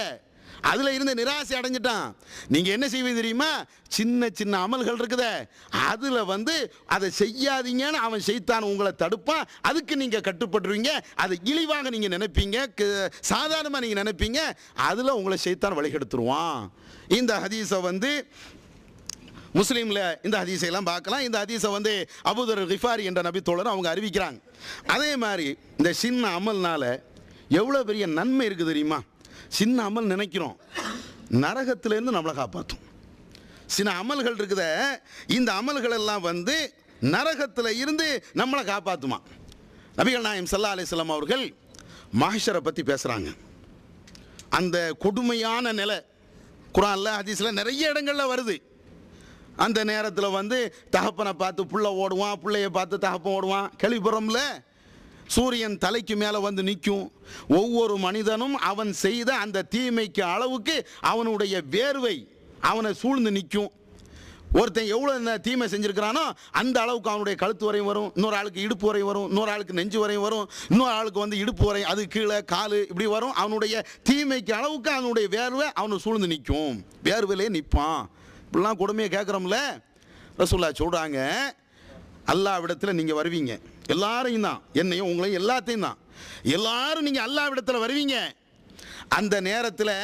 அதில் இருந்து நிராசை அடைஞ்சிட்டான் நீங்கள் என்ன செய்வீங்க தெரியுமா சின்ன சின்ன அமல்கள் இருக்குதே அதில் வந்து அதை செய்யாதீங்கன்னு அவன் செய்தான் உங்களை தடுப்பான் அதுக்கு நீங்கள் கட்டுப்பட்டுருவீங்க அதை இழிவாக நீங்கள் நினைப்பீங்க சாதாரணமாக நீங்கள் நினைப்பீங்க அதில் உங்களை செய்தான் வழிகெடுத்துருவான் இந்த ஹதீஸை வந்து முஸ்லீமில் இந்த ஹதீஸையெல்லாம் பார்க்கலாம் இந்த ஹதீஸை வந்து அபுதர் ரிஃபாரி என்ற நபித்தோழர் அவங்க அறிவிக்கிறாங்க அதே மாதிரி இந்த சின்ன அமல்னால் எவ்வளோ பெரிய நன்மை இருக்குது தெரியுமா சின்ன அமல் நினைக்கிறோம் நரகத்திலேருந்து நம்மளை காப்பாற்றும் சில அமல்கள் இருக்குத இந்த அமல்கள் எல்லாம் வந்து நரகத்தில் இருந்து நம்மளை காப்பாற்றுமா நபிகள் நாயம் சல்லா அலிஸ்லாம் அவர்கள் மஹஷரை பற்றி பேசுகிறாங்க அந்த கொடுமையான நிலை குரானில் ஹதீஸில் நிறைய இடங்களில் வருது அந்த நேரத்தில் வந்து தகப்பனை பார்த்து புள்ள ஓடுவான் பிள்ளைய பார்த்து தகப்பன் ஓடுவான் கேள்விப்படுறோம்ல சூரியன் தலைக்கு மேலே வந்து நிற்கும் ஒவ்வொரு மனிதனும் அவன் செய்த அந்த தீமைக்கு அளவுக்கு அவனுடைய வேர்வை அவனை சூழ்ந்து நிற்கும் ஒருத்தன் எவ்வளோ தீமை செஞ்சுருக்கிறானோ அந்த அளவுக்கு அவனுடைய கழுத்து வரையும் வரும் இன்னொரு ஆளுக்கு இடுப்பு வரையும் வரும் இன்னொரு ஆளுக்கு நெஞ்சு வரையும் வரும் இன்னொரு ஆளுக்கு வந்து இடுப்பு வரையும் அது கீழே காலு இப்படி வரும் அவனுடைய தீமைக்கு அளவுக்கு அவனுடைய வேர்வை அவனை சூழ்ந்து நிற்கும் வேர்வையிலே நிற்பான் இப்படிலாம் கொடுமையை கேட்குறோம்ல ரசூல்லா சொல்கிறாங்க விடத்தில் நீங்கள் வருவீங்க எல்லாரையும் தான் என்னையும் உங்களையும் எல்லாத்தையும் தான் எல்லாரும் நீங்கள் அல்லாவிடத்தில் வருவீங்க அந்த நேரத்தில்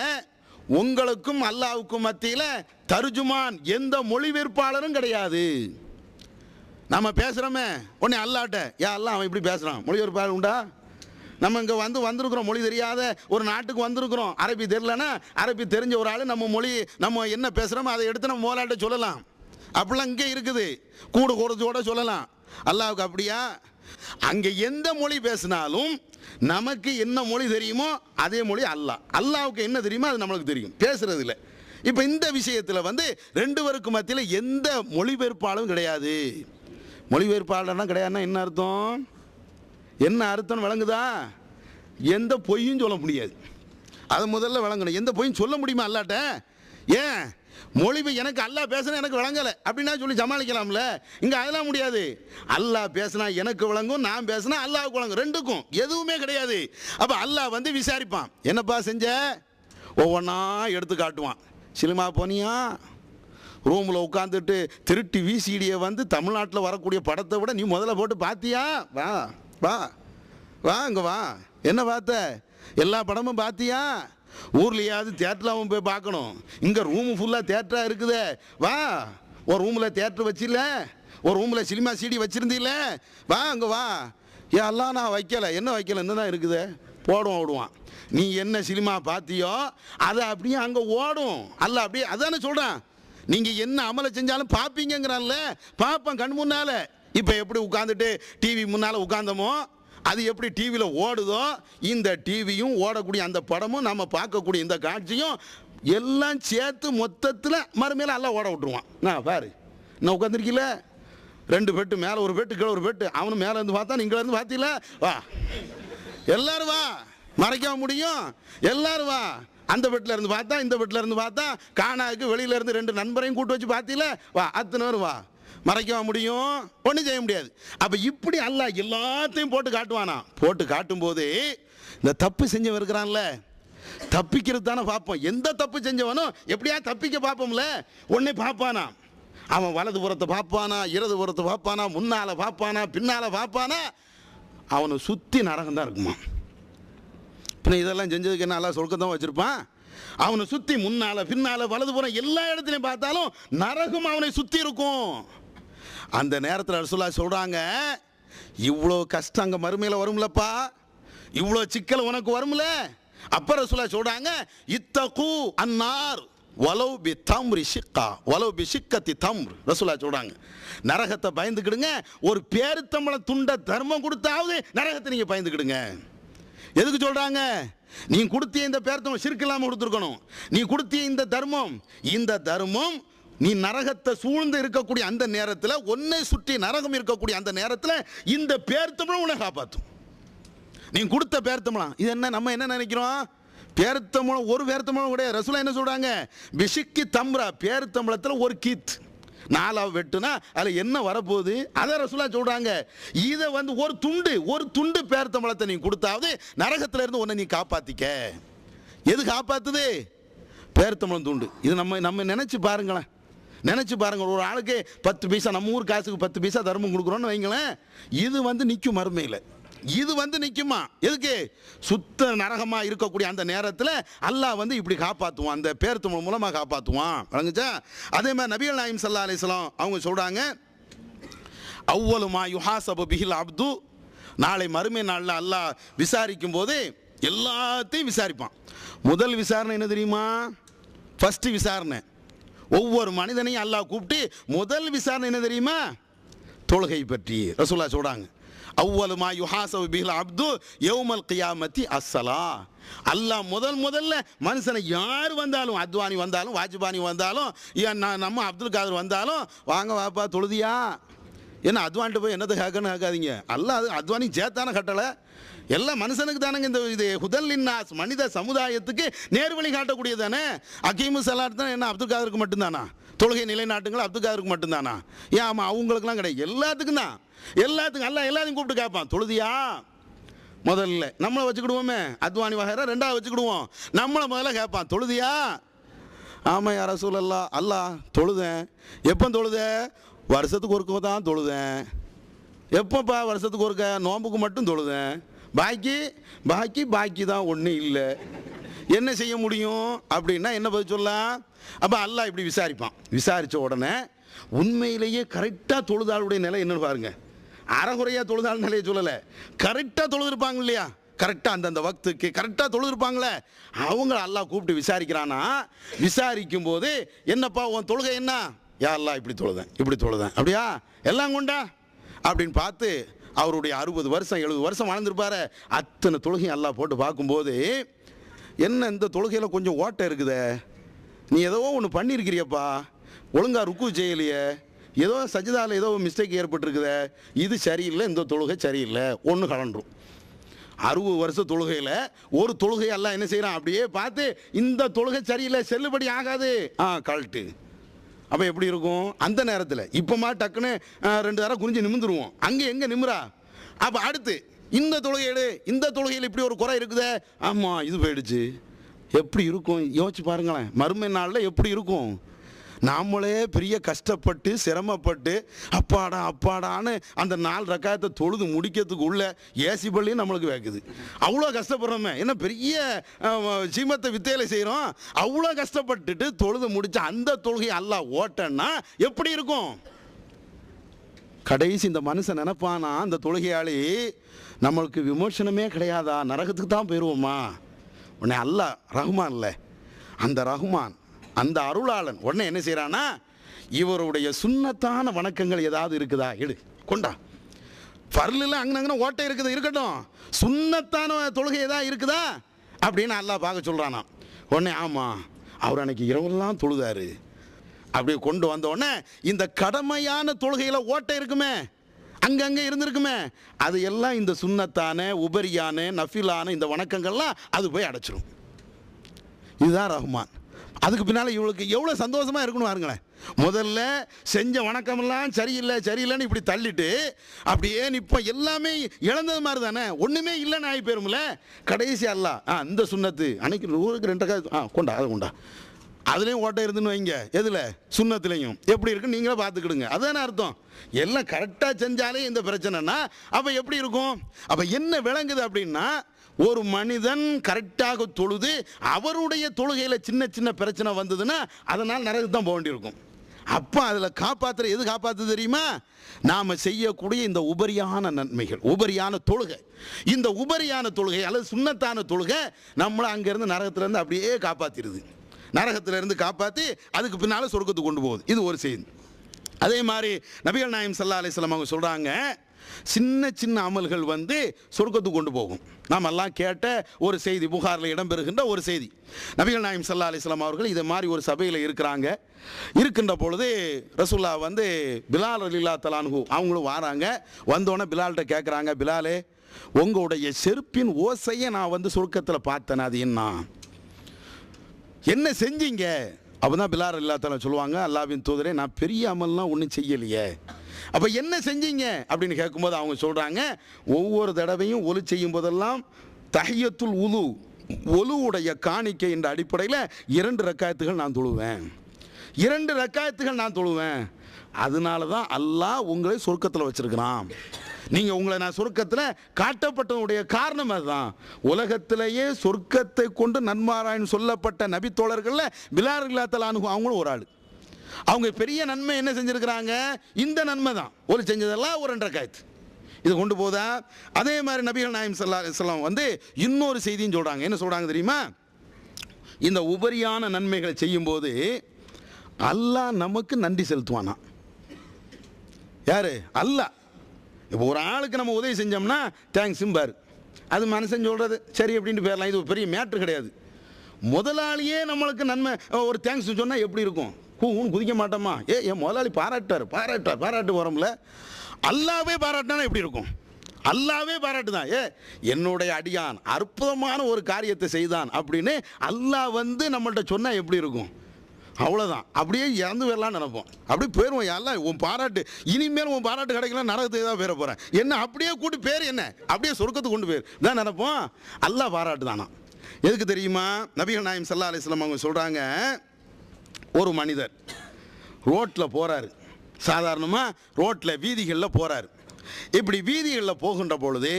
உங்களுக்கும் அல்லாவுக்கும் மத்தியில் தருஜுமான் எந்த மொழிபெயர்ப்பாளரும் கிடையாது நம்ம பேசுகிறோமே உடனே அல்லாட்ட ஏ அல்ல அவன் இப்படி பேசுகிறான் மொழிபெயர்ப்பாளர் உண்டா நம்ம இங்கே வந்து வந்திருக்கிறோம் மொழி தெரியாத ஒரு நாட்டுக்கு வந்திருக்கிறோம் அரபி தெரிலனா அரபி தெரிஞ்ச ஒரு ஆள் நம்ம மொழி நம்ம என்ன பேசுகிறோமோ அதை எடுத்து நம்ம மோலாட்ட சொல்லலாம் அப்படிலாம் இங்கே இருக்குது கூடு கூடச்சோட சொல்லலாம் அல்லாவுக்கு அப்படியா அங்கே எந்த மொழி பேசினாலும் நமக்கு என்ன மொழி தெரியுமோ அதே மொழி அல்லா அல்லாவுக்கு என்ன தெரியுமோ அது நம்மளுக்கு தெரியும் பேசுறதில்ல இப்போ இந்த விஷயத்தில் வந்து ரெண்டு பேருக்கு மத்தியில் எந்த மொழிபெயர்ப்பாலும் கிடையாது மொழிபெயர்ப்பாளர்னா கிடையாதுன்னா என்ன அர்த்தம் என்ன அர்த்தம் விளங்குதா எந்த பொய்யும் சொல்ல முடியாது அதை முதல்ல விளங்கணும் எந்த பொய்யும் சொல்ல முடியுமா அல்லாட்ட ஏன் மொழிபு எனக்கு அல்லா பேசினா எனக்கு விளங்கலை அப்படின்னா சொல்லி சமாளிக்கலாம்ல இங்கே அதெல்லாம் முடியாது அல்லா பேசினா எனக்கு விளங்கும் நான் பேசினா அல்லாவுக்கு விளங்கும் ரெண்டுக்கும் எதுவுமே கிடையாது அப்போ அல்லாஹ் வந்து விசாரிப்பான் என்னப்பா செஞ்ச ஒவ்வொன்றா எடுத்து காட்டுவான் சினிமா போனியா ரூமில் உட்காந்துட்டு திருட்டு விசிடியை வந்து தமிழ்நாட்டில் வரக்கூடிய படத்தை விட நீ முதல்ல போட்டு பார்த்தியா வா வா வா இங்கே வா என்ன பார்த்த எல்லா படமும் பார்த்தியா ஊர்லயாவது தேட்டரில் போய் பார்க்கணும் இங்கே ரூமு ஃபுல்லாக தேட்டராக இருக்குது வா ஒரு ரூமில் தேட்டர் வச்சில ஒரு ரூமில் சினிமா சீடி வச்சுருந்தீல வா அங்கே வா எல்லாம் நான் வைக்கலை என்ன வைக்கலை என்ன தான் இருக்குது போடும் ஓடுவான் நீ என்ன சினிமா பார்த்தியோ அதை அப்படியே அங்கே ஓடும் அல்ல அப்படியே அதானே சொல்கிறேன் நீங்கள் என்ன அமலை செஞ்சாலும் பார்ப்பீங்கிறான்ல பார்ப்பேன் கண் முன்னால் இப்போ எப்படி உட்காந்துட்டு டிவி முன்னால் உட்காந்தமோ அது எப்படி டிவியில் ஓடுதோ இந்த டிவியும் ஓடக்கூடிய அந்த படமும் நம்ம பார்க்கக்கூடிய இந்த காட்சியும் எல்லாம் சேர்த்து மொத்தத்தில் மறுமையில் எல்லாம் ஓட விட்டுருவான் நான் பாரு நான் உட்காந்துருக்கீல ரெண்டு பெட்டு மேலே ஒரு பெட்டு கீழே ஒரு பெட்டு அவனு மேலேருந்து பார்த்தா நீங்களேருந்து பார்த்தீங்கள வா எல்லாரும் வா மறைக்க முடியும் எல்லாரும் வா அந்த பெட்டில் இருந்து பார்த்தா இந்த பெட்டில் இருந்து பார்த்தா காணாக்கு வெளியிலேருந்து ரெண்டு நண்பரையும் கூட்டு வச்சு பார்த்தீங்களா வா அத்தனை வா மறைக்கவா முடியும் ஒன்றும் செய்ய முடியாது அப்போ இப்படி அல்ல எல்லாத்தையும் போட்டு காட்டுவானா போட்டு காட்டும்போது இந்த தப்பு செஞ்சவன் இருக்கிறான்ல தப்பிக்கிறது தானே பார்ப்போம் எந்த தப்பு செஞ்சவனும் எப்படியா தப்பிக்க பார்ப்போம்ல உடனே பார்ப்பானா அவன் வலது புறத்தை பார்ப்பானா இடது புறத்தை பார்ப்பானா முன்னால் பார்ப்பானா பின்னால் பார்ப்பானா அவனை சுற்றி நரகம் தான் இருக்குமா பின்ன இதெல்லாம் செஞ்சதுக்கு என்ன எல்லாம் சொல்க தான் வச்சுருப்பான் அவனை சுற்றி முன்னால் பின்னால் வலதுபுறம் எல்லா இடத்துலையும் பார்த்தாலும் நரகம் அவனை சுற்றி இருக்கும் அந்த நேரத்தில் ரசுல்லா சொல்கிறாங்க இவ்வளோ கஷ்டம் அங்கே மறுமையில் வரும்லப்பா இவ்வளோ சிக்கல் உனக்கு வரும்ல அப்போ ரசுல்லா சொல்கிறாங்க இத்தகு அன்னார் வலவு பி தம்ரி சிக்கா வலவு பி ஷிக்கத்தி தம்ரு ரசுல்லா சொல்கிறாங்க நரகத்தை பயந்துக்கிடுங்க ஒரு பேருத்தம்பளை துண்டை தர்மம் கொடுத்தாவது நரகத்தை நீங்கள் பயந்துக்கிடுங்க எதுக்கு சொல்கிறாங்க நீ கொடுத்திய இந்த பேர்த்தம் சிறுக்கு இல்லாமல் கொடுத்துருக்கணும் நீ கொடுத்திய இந்த தர்மம் இந்த தர்மம் நீ நரகத்தை சூழ்ந்து இருக்கக்கூடிய அந்த நேரத்தில் உன்னை சுற்றி நரகம் இருக்கக்கூடிய அந்த நேரத்தில் இந்த பேர் உன்னை காப்பாற்றும் நீ கொடுத்த பேர் இது என்ன நம்ம என்ன நினைக்கிறோம் பேர் ஒரு பேர் தமிழும் கிடையாது ரசூலா என்ன சொல்கிறாங்க விஷிக்கு தம்ரா பேர் தமிழத்தில் ஒரு கீத் நாலாவது வெட்டுனா அதில் என்ன வரப்போகுது அதை ரசூலா சொல்கிறாங்க இதை வந்து ஒரு துண்டு ஒரு துண்டு பேர் தமிழத்தை நீ கொடுத்தாவது இருந்து உன்னை நீ காப்பாற்றிக்க எது காப்பாற்றுது பேர் தமிழம் துண்டு இது நம்ம நம்ம நினச்சி பாருங்களேன் நினச்சி பாருங்கள் ஒரு ஆளுக்கு பத்து பைசா நம்ம ஊர் காசுக்கு பத்து பைசா தர்மம் கொடுக்குறோன்னு வைங்களேன் இது வந்து நிற்கும் மருமையில் இது வந்து நிற்குமா எதுக்கு சுத்த நரகமாக இருக்கக்கூடிய அந்த நேரத்தில் அல்லாஹ் வந்து இப்படி காப்பாற்றுவான் அந்த பேர் தமிழ் மூலமாக காப்பாற்றுவான் வழங்குச்சா அதே மாதிரி நபிகள் நாயம் சல்லா அலிஸ்லாம் அவங்க சொல்கிறாங்க அவ்வளமா யுஹாசபு பிஹில் அப்து நாளை மறுமை நாளில் அல்லாஹ் விசாரிக்கும் போது எல்லாத்தையும் விசாரிப்பான் முதல் விசாரணை என்ன தெரியுமா ஃபஸ்ட்டு விசாரணை ஒவ்வொரு மனிதனையும் அல்லாஹ் கூப்பிட்டு முதல் விசாரணை என்ன தெரியுமா தொழுகை பற்றி ரசூல்லா சொல்கிறாங்க அவ்வளமா யுஹாசவு பிஹில் அப்து எவ்மல் கியாமத்தி அஸ்ஸலா அல்லாஹ் முதல் முதல்ல மனுஷனை யார் வந்தாலும் அத்வானி வந்தாலும் வாஜ்பானி வந்தாலும் நான் நம்ம அப்துல் காதர் வந்தாலும் வாங்க வாப்பா தொழுதியா ஏன்னா அத்வான்ட்டு போய் என்னத்தை கேட்கணும் கேட்காதீங்க அல்ல அது அத்வானி ஜேத்தான கட்டளை எல்லாம் மனுஷனுக்கு தானங்க இந்த இது ஹுதல் இன்னாஸ் மனித சமுதாயத்துக்கு நேர்வழி காட்டக்கூடியது தானே அகீமு சலாட் தான் என்ன அப்துல் காதருக்கு மட்டும்தானா தொழுகை நிலைநாட்டுங்கள் அப்துல் காதருக்கு மட்டும்தானா ஏன் ஆமாம் அவங்களுக்குலாம் கிடையாது எல்லாத்துக்கும் தான் எல்லாத்துக்கும் எல்லாம் எல்லாத்தையும் கூப்பிட்டு கேட்பான் தொழுதியா முதல்ல நம்மளை வச்சுக்கிடுவோமே அத்வானி வகைரா ரெண்டாவது வச்சுக்கிடுவோம் நம்மளை முதல்ல கேட்பான் தொழுதியா ஆமாம் யார ரசூல் அல்லா அல்லா தொழுதேன் எப்போ தொழுத வருஷத்துக்கு ஒருக்க தான் தொழுதேன் எப்போப்பா வருஷத்துக்கு ஒருக்க நோம்புக்கு மட்டும் தொழுதேன் பாக்கி பாக்கி பாக்கி தான் ஒன்றும் இல்லை என்ன செய்ய முடியும் அப்படின்னா என்ன பதில் சொல்லலாம் அப்போ அல்லாஹ் இப்படி விசாரிப்பான் விசாரித்த உடனே உண்மையிலேயே கரெக்டாக தொழுதாளுடைய நிலை என்னன்னு பாருங்க அறகுறையாக தொழுதாள் நிலையை சொல்லலை கரெக்டாக தொழுதுருப்பாங்க இல்லையா கரெக்டாக அந்தந்த வக்துக்கு கரெக்டாக தொழுதுருப்பாங்களே அவங்க எல்லாம் கூப்பிட்டு விசாரிக்கிறானா விசாரிக்கும் போது என்னப்பா உன் தொழுகை என்ன யா யாரெல்லாம் இப்படி தொழுதேன் இப்படி தொழுதேன் அப்படியா எல்லாம் கொண்டா அப்படின்னு பார்த்து அவருடைய அறுபது வருஷம் எழுபது வருஷம் வாழ்ந்துருப்பாரு அத்தனை தொழுகையும் எல்லாம் போட்டு பார்க்கும்போது என்ன இந்த தொழுகையில் கொஞ்சம் ஓட்டை இருக்குது நீ ஏதோ ஒன்று பண்ணியிருக்கிறியப்பா ஒழுங்காக ருக்கு செய்யலையே ஏதோ சஜிதாவில் ஏதோ மிஸ்டேக் ஏற்பட்டிருக்குதே இது சரியில்லை இந்த தொழுகை சரியில்லை ஒன்று கலண்டுரும் அறுபது வருஷ தொழுகையில் ஒரு தொழுகையெல்லாம் என்ன செய்கிறான் அப்படியே பார்த்து இந்த தொழுகை சரியில்லை செல்லுபடி ஆகாது ஆ கழட்டு அப்போ எப்படி இருக்கும் அந்த நேரத்தில் இப்போமா டக்குன்னு ரெண்டு தரம் குறிஞ்சு நிமிந்துருவோம் அங்கே எங்கே நிமிரா அப்போ அடுத்து இந்த தொழுகையிடு இந்த தொழுகையில் இப்படி ஒரு குறை இருக்குதே ஆமாம் இது போயிடுச்சு எப்படி இருக்கும் யோசிச்சு பாருங்களேன் மறுமை நாளில் எப்படி இருக்கும் நாமளே பெரிய கஷ்டப்பட்டு சிரமப்பட்டு அப்பாடா அப்பாடான்னு அந்த நாலு ரக்காயத்தை தொழுது முடிக்கிறதுக்குள்ள ஏசி பள்ளியும் நம்மளுக்கு வைக்குது அவ்வளோ கஷ்டப்படுறோமே என்ன பெரிய சீமத்தை வித்தையில செய்கிறோம் அவ்வளோ கஷ்டப்பட்டுட்டு தொழுது முடிச்சு அந்த தொழுகையை அல்லா ஓட்டன்னா எப்படி இருக்கும் கடைசி இந்த மனுஷன் நினைப்பானா அந்த தொழுகையாளி நம்மளுக்கு விமோசனமே கிடையாதா நரகத்துக்கு தான் போயிடுவோமா உடனே அல்ல ரஹ்மான் இல்லை அந்த ரஹ்மான் அந்த அருளாளன் உடனே என்ன செய்கிறான்னா இவருடைய சுண்ணத்தான வணக்கங்கள் ஏதாவது இருக்குதா எடு கொண்டா பர்லாம் அங்கே ஓட்டை இருக்குது இருக்கட்டும் சுண்ணத்தான தொழுகை ஏதாவது இருக்குதா அப்படின்னு நல்லா பார்க்க சொல்கிறானா உடனே ஆமாம் அவர் அன்னைக்கு இரவெல்லாம் தொழுதாரு அப்படியே கொண்டு வந்த உடனே இந்த கடமையான தொழுகையில் ஓட்டை இருக்குமே அங்கங்கே இருந்திருக்குமே அது எல்லாம் இந்த சுண்ணத்தான உபரியான நஃபிலான இந்த வணக்கங்கள்லாம் அது போய் அடைச்சிரும் இதுதான் ரஹ்மான் அதுக்கு பின்னால் இவளுக்கு எவ்வளோ சந்தோஷமாக இருக்கணும் பாருங்களேன் முதல்ல செஞ்ச வணக்கமெல்லாம் சரியில்லை சரியில்லைன்னு இப்படி தள்ளிட்டு அப்படியே இப்போ எல்லாமே இழந்தது மாதிரி தானே ஒன்றுமே இல்லைன்னு ஆகி போயிரும்ல கடைசி அல்ல ஆ இந்த சுண்ணத்து அன்னைக்கு ஊருக்கு ரெண்டு கா ஆ கொண்டா அதை கொண்டா அதுலேயும் ஓட்டை இருந்துன்னு வைங்க எதில் சுண்ணத்துலேயும் எப்படி இருக்குன்னு நீங்களே பார்த்துக்கிடுங்க அதுதானே அர்த்தம் எல்லாம் கரெக்டாக செஞ்சாலே இந்த பிரச்சனைனா அப்போ எப்படி இருக்கும் அப்போ என்ன விளங்குது அப்படின்னா ஒரு மனிதன் கரெக்டாக தொழுது அவருடைய தொழுகையில் சின்ன சின்ன பிரச்சனை வந்ததுன்னா அதனால் நிறைய தான் போக வேண்டியிருக்கும் அப்போ அதில் காப்பாற்றுற எது காப்பாற்று தெரியுமா நாம் செய்யக்கூடிய இந்த உபரியான நன்மைகள் உபரியான தொழுகை இந்த உபரியான தொழுகை அல்லது சுண்ணத்தான தொழுகை நம்மளை அங்கேருந்து நரகத்திலேருந்து அப்படியே காப்பாற்றிடுது நரகத்திலேருந்து காப்பாற்றி அதுக்கு பின்னால் சொர்க்கத்துக்கு கொண்டு போகுது இது ஒரு செய்தி அதே மாதிரி நபிகள் நாயம் சல்லா அலிஸ்லாம் அவங்க சொல்கிறாங்க சின்ன சின்ன அமல்கள் வந்து சொர்க்கத்துக்கு கொண்டு போகும் நாம் எல்லாம் கேட்ட ஒரு செய்தி புகாரில் இடம்பெறுகின்ற ஒரு செய்தி நபிகள் நாயம் சல்லா அலிஸ்லாம் அவர்கள் இதை மாதிரி ஒரு சபையில் இருக்கிறாங்க இருக்கின்ற பொழுது ரசுல்லா வந்து பிலால் அலில்லா தலான்ஹூ அவங்களும் வராங்க வந்தோடனே பிலால்கிட்ட கேட்குறாங்க பிலாலே உங்களுடைய செருப்பின் ஓசையை நான் வந்து சுருக்கத்தில் பார்த்தேன் அது என்ன என்ன செஞ்சீங்க அப்போ தான் பிலார் இல்லாத சொல்லுவாங்க அல்லாவின் தூதரே நான் பெரிய அமல்லாம் ஒன்றும் செய்யலையே அப்போ என்ன செஞ்சீங்க அப்படின்னு கேட்கும்போது அவங்க சொல்கிறாங்க ஒவ்வொரு தடவையும் ஒலி செய்யும் போதெல்லாம் தஹியத்துல் உலு ஒலுவுடைய காணிக்கை என்ற அடிப்படையில் இரண்டு ரக்காயத்துகள் நான் தொழுவேன் இரண்டு ரக்காயத்துகள் நான் தொழுவேன் அதனால தான் அல்லாஹ் உங்களை சொர்க்கத்தில் வச்சுருக்கிறான் நீங்கள் உங்களை நான் சொர்க்கத்தில் காட்டப்பட்டதுடைய காரணம் அதுதான் உலகத்திலேயே சொர்க்கத்தை கொண்டு நன்மாராயன் சொல்லப்பட்ட நபித்தோழர்களில் இல்லாத இல்லாத்தலானு அவங்களும் ஒரு ஆள் அவங்க பெரிய நன்மை என்ன செஞ்சுருக்கிறாங்க இந்த நன்மை தான் ஒரு செஞ்சதெல்லாம் ஒரு ரெண்டரை காயத்து இதை கொண்டு போதா அதே மாதிரி நபிகள் நாயம் சல்லா இஸ்லாம் வந்து இன்னொரு செய்தியும் சொல்கிறாங்க என்ன சொல்கிறாங்க தெரியுமா இந்த உபரியான நன்மைகளை செய்யும்போது அல்லாஹ் நமக்கு நன்றி செலுத்துவானா யார் அல்லா இப்போ ஒரு ஆளுக்கு நம்ம உதவி செஞ்சோம்னா தேங்க்ஸும் பார் அது மனுஷன் சொல்கிறது சரி அப்படின்ட்டு பேரலாம் இது ஒரு பெரிய மேட்ரு கிடையாது முதலாளியே நம்மளுக்கு நன்மை ஒரு தேங்க்ஸ் சொன்னால் எப்படி இருக்கும் கூன்னு குதிக்க மாட்டோமா ஏ என் முதலாளி பாராட்டார் பாராட்டார் பாராட்டு போகிறோம்ல அல்லாவே பாராட்டினா எப்படி இருக்கும் அல்லாவே தான் ஏ என்னுடைய அடியான் அற்புதமான ஒரு காரியத்தை செய்தான் அப்படின்னு அல்லாஹ் வந்து நம்மள்கிட்ட சொன்னால் எப்படி இருக்கும் அவ்வளோதான் அப்படியே இறந்து வரலான்னு நினைப்போம் அப்படியே போயிடுவோம் எல்லாம் உன் பாராட்டு இனிமேல் உன் பாராட்டு கிடைக்கலாம் நரகத்துக்கு தான் பேர போகிறேன் என்ன அப்படியே கூட்டு பேர் என்ன அப்படியே சொர்க்கத்துக்கு கொண்டு பேர் தான் நினைப்போம் அல்லா பாராட்டு தானா எதுக்கு தெரியுமா நபிகள் நாயம் சல்லா அலிஸ்லாம் அவங்க சொல்கிறாங்க ஒரு மனிதர் ரோட்டில் போகிறாரு சாதாரணமாக ரோட்டில் வீதிகளில் போகிறாரு இப்படி வீதிகளில் போகின்ற பொழுது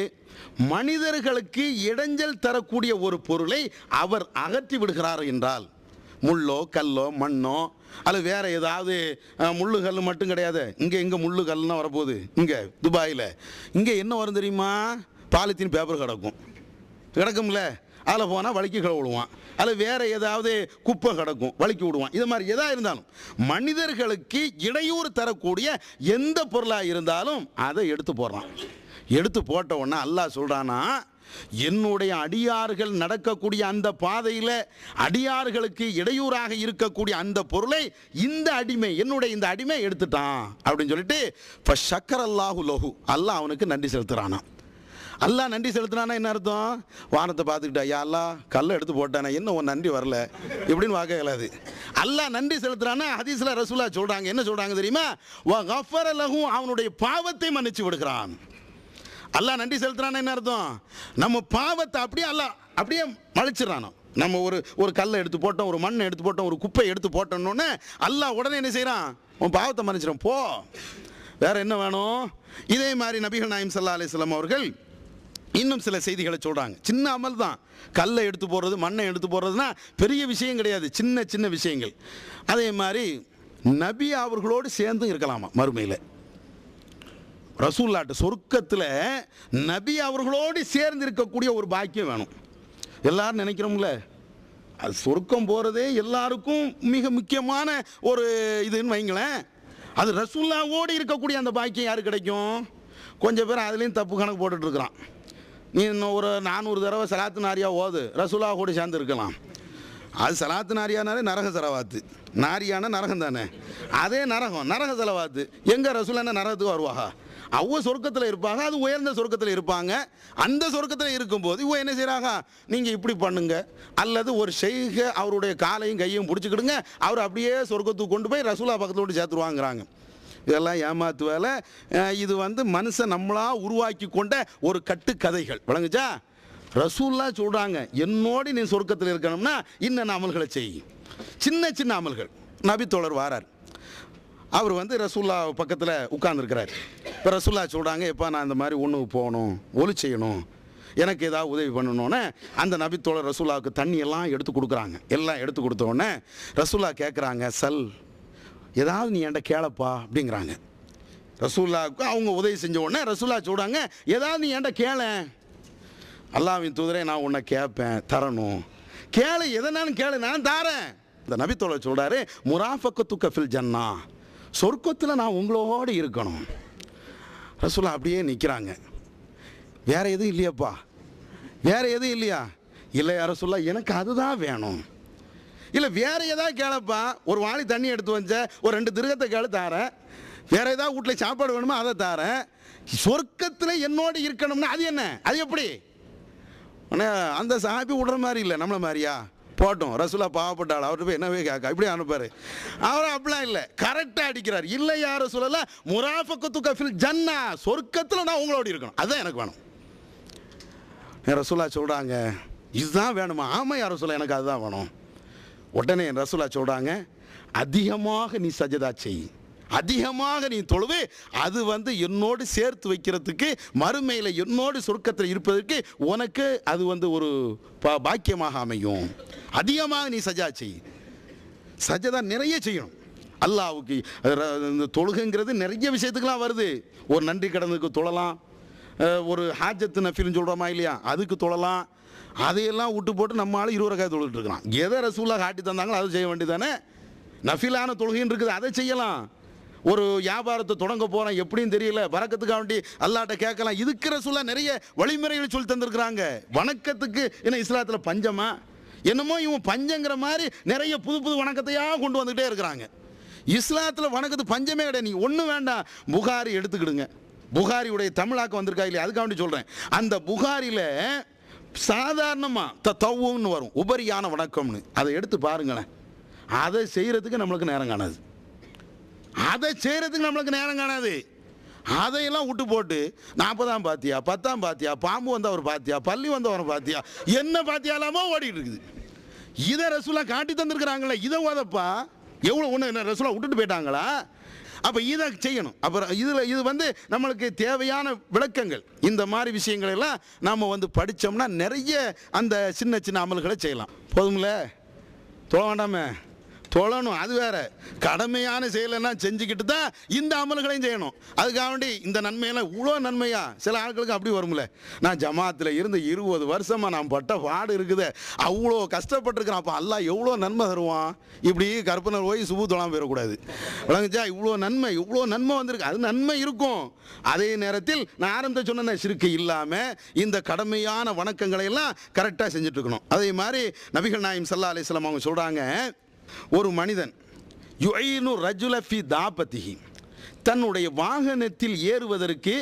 மனிதர்களுக்கு இடைஞ்சல் தரக்கூடிய ஒரு பொருளை அவர் அகற்றி விடுகிறார் என்றால் முள்ளோ கல்லோ மண்ணோ அல்லது வேறு ஏதாவது முள்ளு கல் மட்டும் கிடையாது இங்கே இங்கே முள்ளு வரப்போகுது இங்கே துபாயில் இங்கே என்ன வரும் தெரியுமா பாலித்தீன் பேப்பர் கிடக்கும் கிடக்கும்ல அதில் போனால் வலிக்கு விடுவான் அதில் வேறு ஏதாவது குப்பை கிடக்கும் வலிக்கு விடுவான் இது மாதிரி எதாக இருந்தாலும் மனிதர்களுக்கு இடையூறு தரக்கூடிய எந்த பொருளாக இருந்தாலும் அதை எடுத்து போடுறான் எடுத்து போட்ட உடனே அல்லாஹ் சொல்கிறான்னா என்னுடைய அடியார்கள் நடக்கக்கூடிய அந்த பாதையில் அடியார்களுக்கு இடையூறாக இருக்கக்கூடிய அந்த பொருளை இந்த அடிமை என்னுடைய இந்த அடிமை எடுத்துட்டான் அப்படின்னு சொல்லிட்டு இப்போ சக்கர அல்லாஹு லோஹு அல்லாஹ் அவனுக்கு நன்றி செலுத்துகிறானான் அல்லா நன்றி செலுத்தினானா என்ன அர்த்தம் வானத்தை பார்த்துக்கிட்டா யா அல்லா கல்லை எடுத்து போட்டானா இன்னும் உன் நன்றி வரல இப்படின்னு வாக்க இயலாது அல்லா நன்றி செலுத்துறானா ஹதீஸ்ல ரசூலா சொல்றாங்க என்ன சொல்றாங்க தெரியுமா அவனுடைய பாவத்தை மன்னிச்சு விடுகிறான் அல்லாஹ் நன்றி செலுத்துறானா என்ன அர்த்தம் நம்ம பாவத்தை அப்படியே அல்லாஹ் அப்படியே மலைச்சிடறானோ நம்ம ஒரு ஒரு கல்லை எடுத்து போட்டோம் ஒரு மண்ணை எடுத்து போட்டோம் ஒரு குப்பை எடுத்து போட்டோம்னு அல்லாஹ் உடனே என்ன செய்கிறான் உன் பாவத்தை மன்னிச்சிடும் போ வேற என்ன வேணும் இதே மாதிரி நபிகள் நாயம் சல்லா அலிஸ்லாம் அவர்கள் இன்னும் சில செய்திகளை சொல்கிறாங்க சின்ன அமல் தான் கல்லை எடுத்து போகிறது மண்ணை எடுத்து போகிறதுனா பெரிய விஷயம் கிடையாது சின்ன சின்ன விஷயங்கள் அதே மாதிரி நபி அவர்களோடு சேர்ந்து இருக்கலாமா மறுமையில் ரசூல்லாட்டு சொர்க்கத்தில் நபி அவர்களோடு சேர்ந்து இருக்கக்கூடிய ஒரு பாக்கியம் வேணும் எல்லாரும் நினைக்கிறோம்ல அது சொர்க்கம் போகிறதே எல்லாருக்கும் மிக முக்கியமான ஒரு இதுன்னு வைங்களேன் அது ரசூல்லாவோடு இருக்கக்கூடிய அந்த பாக்கியம் யார் கிடைக்கும் கொஞ்சம் பேர் அதுலேயும் தப்பு கணக்கு போட்டுட்ருக்குறான் நீ இன்னும் ஒரு நானூறு தடவை சலாத்து நாரியா ஓது ரசூலா கூட சேர்ந்து இருக்கலாம் அது சலாத்து நாரியானாலே நரக செலவாத்து நாரியான நரகம் தானே அதே நரகம் நரக செலவாத்து எங்கே ரசூலான நரகத்துக்கு வருவாகா அவங்க சொர்க்கத்தில் இருப்பாங்க அது உயர்ந்த சொர்க்கத்தில் இருப்பாங்க அந்த சொர்க்கத்தில் இருக்கும்போது இவங்க என்ன செய்கிறாங்க நீங்கள் இப்படி பண்ணுங்க அல்லது ஒரு செய்க அவருடைய காலையும் கையும் பிடிச்சிக்கிடுங்க அவர் அப்படியே சொர்க்கத்துக்கு கொண்டு போய் ரசூலா பக்கத்தில் கொண்டு சேர்த்துருவாங்கிறாங்க இதெல்லாம் ஏமாத்து வேலை இது வந்து மனுஷன் நம்மளாக உருவாக்கி கொண்ட ஒரு கட்டுக்கதைகள் விளங்குச்சா ரசூல்லாம் சொல்கிறாங்க என்னோடு நீ சொர்க்கத்தில் இருக்கணும்னா இன்னென்ன அமல்களை செய்யும் சின்ன சின்ன அமல்கள் நபித்தோழர் வாரார் அவர் வந்து ரசூல்லா பக்கத்தில் உட்கார்ந்துருக்கிறார் இப்போ ரசூல்லா சொல்கிறாங்க எப்போ நான் இந்த மாதிரி ஒன்றுக்கு போகணும் ஒலி செய்யணும் எனக்கு ஏதாவது உதவி பண்ணணுன்னே அந்த நபித்தோழர் ரசூல்லாவுக்கு தண்ணியெல்லாம் எடுத்து கொடுக்குறாங்க எல்லாம் எடுத்து கொடுத்தோடனே ரசூல்லா கேட்குறாங்க சல் ஏதாவது நீ என்கிட்ட கேளப்பா அப்படிங்கிறாங்க ரசூல்லாவுக்கு அவங்க உதவி செஞ்ச உடனே ரசூல்லா சொல்கிறாங்க ஏதாவது நீ என்கிட்ட கேள அல்லாவின் தூதரை நான் உன்னை கேட்பேன் தரணும் கேளு எதனாலும் கேளு நான் தாரேன் இந்த நபித்தோலை சொல்கிறாரு முராஃபக்கத்து கஃபில் ஜன்னா சொர்க்கத்தில் நான் உங்களோடு இருக்கணும் ரசூலா அப்படியே நிற்கிறாங்க வேறு எதுவும் இல்லையாப்பா வேறு எதுவும் இல்லையா இல்லை யார சொல்ல எனக்கு அதுதான் வேணும் இல்லை வேற ஏதாவது கேளப்பா ஒரு வாணி தண்ணி எடுத்து வந்த ஒரு ரெண்டு திருகத்தை கேளு தாரேன் வேற ஏதாவது வீட்டில் சாப்பாடு வேணுமோ அதை தாரேன் சொர்க்கத்தில் என்னோடு இருக்கணும்னா அது என்ன அது எப்படி ஆனால் அந்த சாப்பி விடுற மாதிரி இல்லை நம்மளை மாதிரியா போட்டோம் ரசூலா பாவப்பட்டாள் அவர்கிட்ட போய் என்னவே கேட்க இப்படி அனுப்பார் அவர் அப்படிலாம் இல்லை கரெக்டாக அடிக்கிறார் இல்லை யார் சொல்லல முராஃபக்கத்து கஃபில் ஜன்னா சொர்க்கத்தில் நான் உங்களோட இருக்கணும் அதுதான் எனக்கு வேணும் ரசூலா சொல்கிறாங்க இதுதான் வேணுமா ஆமாம் யார் சொல்ல எனக்கு அதுதான் வேணும் உடனே என் ரசூலா சொல்கிறாங்க அதிகமாக நீ சஜதா செய் அதிகமாக நீ தொழுவே அது வந்து என்னோடு சேர்த்து வைக்கிறதுக்கு மறுமையில் என்னோடு சொர்க்கத்தில் இருப்பதற்கு உனக்கு அது வந்து ஒரு பாக்கியமாக அமையும் அதிகமாக நீ சஜா செய் சஜதா நிறைய செய்யணும் அல்லாவுக்கு இந்த தொழுகைங்கிறது நிறைய விஷயத்துக்கெலாம் வருது ஒரு நன்றி கடனுக்கு தொழலாம் ஒரு ஹாஜத்து நஃபில்னு சொல்கிறோமா இல்லையா அதுக்கு தொழலாம் அதையெல்லாம் விட்டு போட்டு நம்ம ஆள் இருபது ரக்காய் தொழுகிட்டு இருக்கிறான் எதை ரசூலாக காட்டி தந்தாங்களோ அதை செய்ய வேண்டியதானே நஃபிலான தொழுகைன்னு இருக்குது அதை செய்யலாம் ஒரு வியாபாரத்தை தொடங்க போகிறான் எப்படின்னு தெரியல வணக்கத்துக்காக வேண்டி அல்லாட்ட கேட்கலாம் இதுக்கிற சொல்ல நிறைய வழிமுறைகளை சொல்லி தந்திருக்கிறாங்க வணக்கத்துக்கு என்ன இஸ்லாத்தில் பஞ்சமா என்னமோ இவன் பஞ்சங்கிற மாதிரி நிறைய புது புது வணக்கத்தையாக கொண்டு வந்துக்கிட்டே இருக்கிறாங்க இஸ்லாத்தில் வணக்கத்து பஞ்சமே கிடையாது நீங்கள் ஒன்றும் வேண்டாம் புகாரி எடுத்துக்கிடுங்க புகாரியுடைய தமிழாக்கம் வந்திருக்கா இல்லையா அதுக்காக வேண்டி சொல்கிறேன் அந்த புகாரியில் சாதாரணமாக தத்தவுன்னு வரும் உபரியான வணக்கம்னு அதை எடுத்து பாருங்களேன் அதை செய்கிறதுக்கு நம்மளுக்கு நேரம் காணாது அதை செய்கிறதுக்கு நம்மளுக்கு நேரம் காணாது அதையெல்லாம் விட்டு போட்டு நாற்பதாம் பாத்தியா பத்தாம் பாத்தியா பாம்பு வந்தவர் பாத்தியா பள்ளி வந்தவர் பாத்தியா என்ன பாத்தியா இல்லாமல் ஓடிட்டு இருக்குது இதை ரசூலாக காட்டி தந்திருக்கிறாங்களே இதை உதப்பா எவ்வளோ ஒன்று என்ன ரசூலாக விட்டுட்டு போயிட்டாங்களா அப்போ இதை செய்யணும் அப்புறம் இதில் இது வந்து நம்மளுக்கு தேவையான விளக்கங்கள் இந்த மாதிரி விஷயங்களெல்லாம் நாம் வந்து படித்தோம்னா நிறைய அந்த சின்ன சின்ன அமல்களை செய்யலாம் போதும்ல தோ வேண்டாமே தொழணும் அது வேற கடமையான செயலெல்லாம் செஞ்சுக்கிட்டு தான் இந்த அமல்களையும் செய்யணும் அதுக்காக வேண்டி இந்த நன்மையெல்லாம் இவ்வளோ நன்மையா சில ஆட்களுக்கு அப்படி வரும்ல நான் ஜமாத்தில் இருந்து இருபது வருஷமாக நான் பட்ட பாடு இருக்குது அவ்வளோ கஷ்டப்பட்டுருக்கிறேன் அப்போ அல்லா எவ்வளோ நன்மை தருவான் இப்படி கற்பனை போய் சுபு தொழாமல் போயிடக்கூடாது விளங்குச்சா இவ்வளோ நன்மை இவ்வளோ நன்மை வந்திருக்கு அது நன்மை இருக்கும் அதே நேரத்தில் நான் ஆரம்பித்த சொன்ன சிறுக்கு இல்லாமல் இந்த கடமையான வணக்கங்களை எல்லாம் கரெக்டாக செஞ்சுட்டு இருக்கணும் அதே மாதிரி நபிகள் நாயம் சல்லா அலிஸ்லாம் அவங்க சொல்கிறாங்க ஒரு மனிதன் யுயினு ரஜுல ஃபி தாபத்திகி தன்னுடைய வாகனத்தில் ஏறுவதற்கு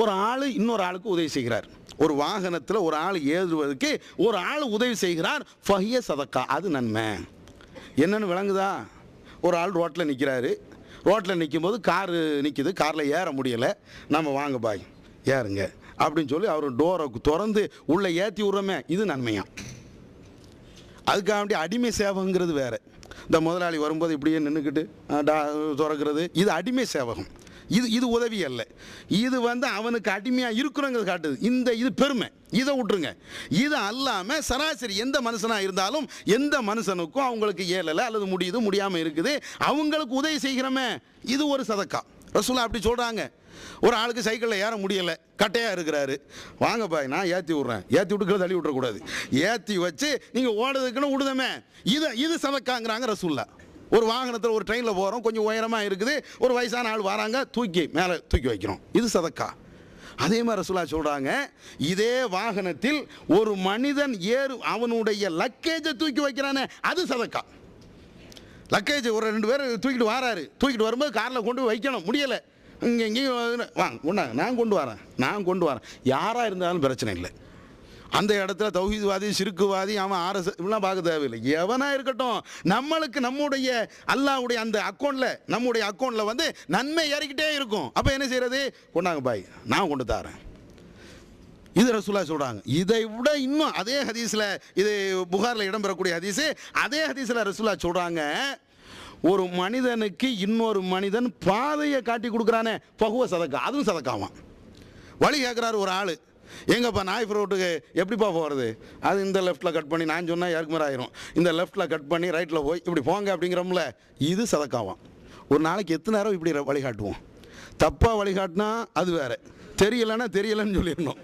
ஒரு ஆள் இன்னொரு ஆளுக்கு உதவி செய்கிறார் ஒரு வாகனத்தில் ஒரு ஆள் ஏறுவதற்கு ஒரு ஆள் உதவி செய்கிறார் ஃபஹிய சதக்கா அது நன்மை என்னென்னு விளங்குதா ஒரு ஆள் ரோட்டில் நிற்கிறாரு ரோட்டில் நிற்கும் போது காரு நிற்கிது காரில் ஏற முடியலை நம்ம வாங்க பாய் ஏறுங்க அப்படின்னு சொல்லி அவர் டோரை திறந்து உள்ளே ஏற்றி விட்றோமே இது நன்மையா அதுக்காக வேண்டிய அடிமை சேவைங்கிறது வேறு இந்த முதலாளி வரும்போது இப்படியே நின்றுக்கிட்டு திறக்கிறது இது அடிமை சேவகம் இது இது உதவி அல்ல இது வந்து அவனுக்கு அடிமையாக இருக்கிறோங்கிறது காட்டுது இந்த இது பெருமை இதை விட்டுருங்க இது அல்லாமல் சராசரி எந்த மனுஷனாக இருந்தாலும் எந்த மனுஷனுக்கும் அவங்களுக்கு ஏழலை அல்லது முடியுது முடியாமல் இருக்குது அவங்களுக்கு உதவி செய்கிறோமே இது ஒரு சதக்கா ரசூலா அப்படி சொல்கிறாங்க ஒரு ஆளுக்கு சைக்கிளில் ஏற முடியலை கட்டையாக இருக்கிறாரு வாங்க பாய் நான் ஏற்றி விட்றேன் ஏற்றி விட்டுக்கிற தள்ளி விட்றக்கூடாது ஏற்றி வச்சு நீங்கள் ஓடுறதுக்குன்னு விடுதமே இதை இது சதக்காங்கிறாங்க ரசூல்லா ஒரு வாகனத்தில் ஒரு ட்ரெயினில் போகிறோம் கொஞ்சம் உயரமாக இருக்குது ஒரு வயசான ஆள் வராங்க தூக்கி மேலே தூக்கி வைக்கிறோம் இது சதக்கா அதே மாதிரி ரசூலா சொல்கிறாங்க இதே வாகனத்தில் ஒரு மனிதன் ஏறு அவனுடைய லக்கேஜை தூக்கி வைக்கிறானே அது சதக்கா லக்கேஜ் ஒரு ரெண்டு பேர் தூக்கிட்டு வராரு தூக்கிட்டு வரும்போது காரில் கொண்டு போய் வைக்கணும் முடியலை இங்கே எங்கேயும் வாங்க கொண்டாங்க நான் கொண்டு வரேன் நான் கொண்டு வரேன் யாராக இருந்தாலும் பிரச்சனை இல்லை அந்த இடத்துல தௌஹீத்வாதி சிறுக்குவாதி அவன் ஆர்எஸ் இப்படிலாம் பார்க்க தேவையில்லை எவனாக இருக்கட்டும் நம்மளுக்கு நம்முடைய அல்லாவுடைய அந்த அக்கௌண்ட்டில் நம்முடைய அக்கௌண்ட்டில் வந்து நன்மை ஏறிக்கிட்டே இருக்கும் அப்போ என்ன செய்கிறது கொண்டாங்க பாய் நான் கொண்டு தாரேன் இது ரசூலா சொல்கிறாங்க இதை விட இன்னும் அதே ஹதீஸில் இது புகாரில் இடம்பெறக்கூடிய ஹதீஸு அதே ஹதீஸில் ரசூலா சொல்கிறாங்க ஒரு மனிதனுக்கு இன்னொரு மனிதன் பாதையை காட்டி கொடுக்குறானே பகுவ சதக்கா அதுவும் சதக்காவான் வழி கேட்குறாரு ஒரு ஆள் எங்கப்பா நாய் ரோட்டுக்கு எப்படிப்பா போகிறது அது இந்த லெஃப்ட்டில் கட் பண்ணி நான் சொன்னால் யாருக்கு மாதிரி ஆயிரும் இந்த லெஃப்ட்டில் கட் பண்ணி ரைட்டில் போய் இப்படி போங்க அப்படிங்கிறோம்ல இது சதக்காவான் ஒரு நாளைக்கு எத்தனை நேரம் இப்படி வழிகாட்டுவோம் தப்பாக வழிகாட்டினா அது வேறு தெரியலைன்னா தெரியலன்னு சொல்லிடணும்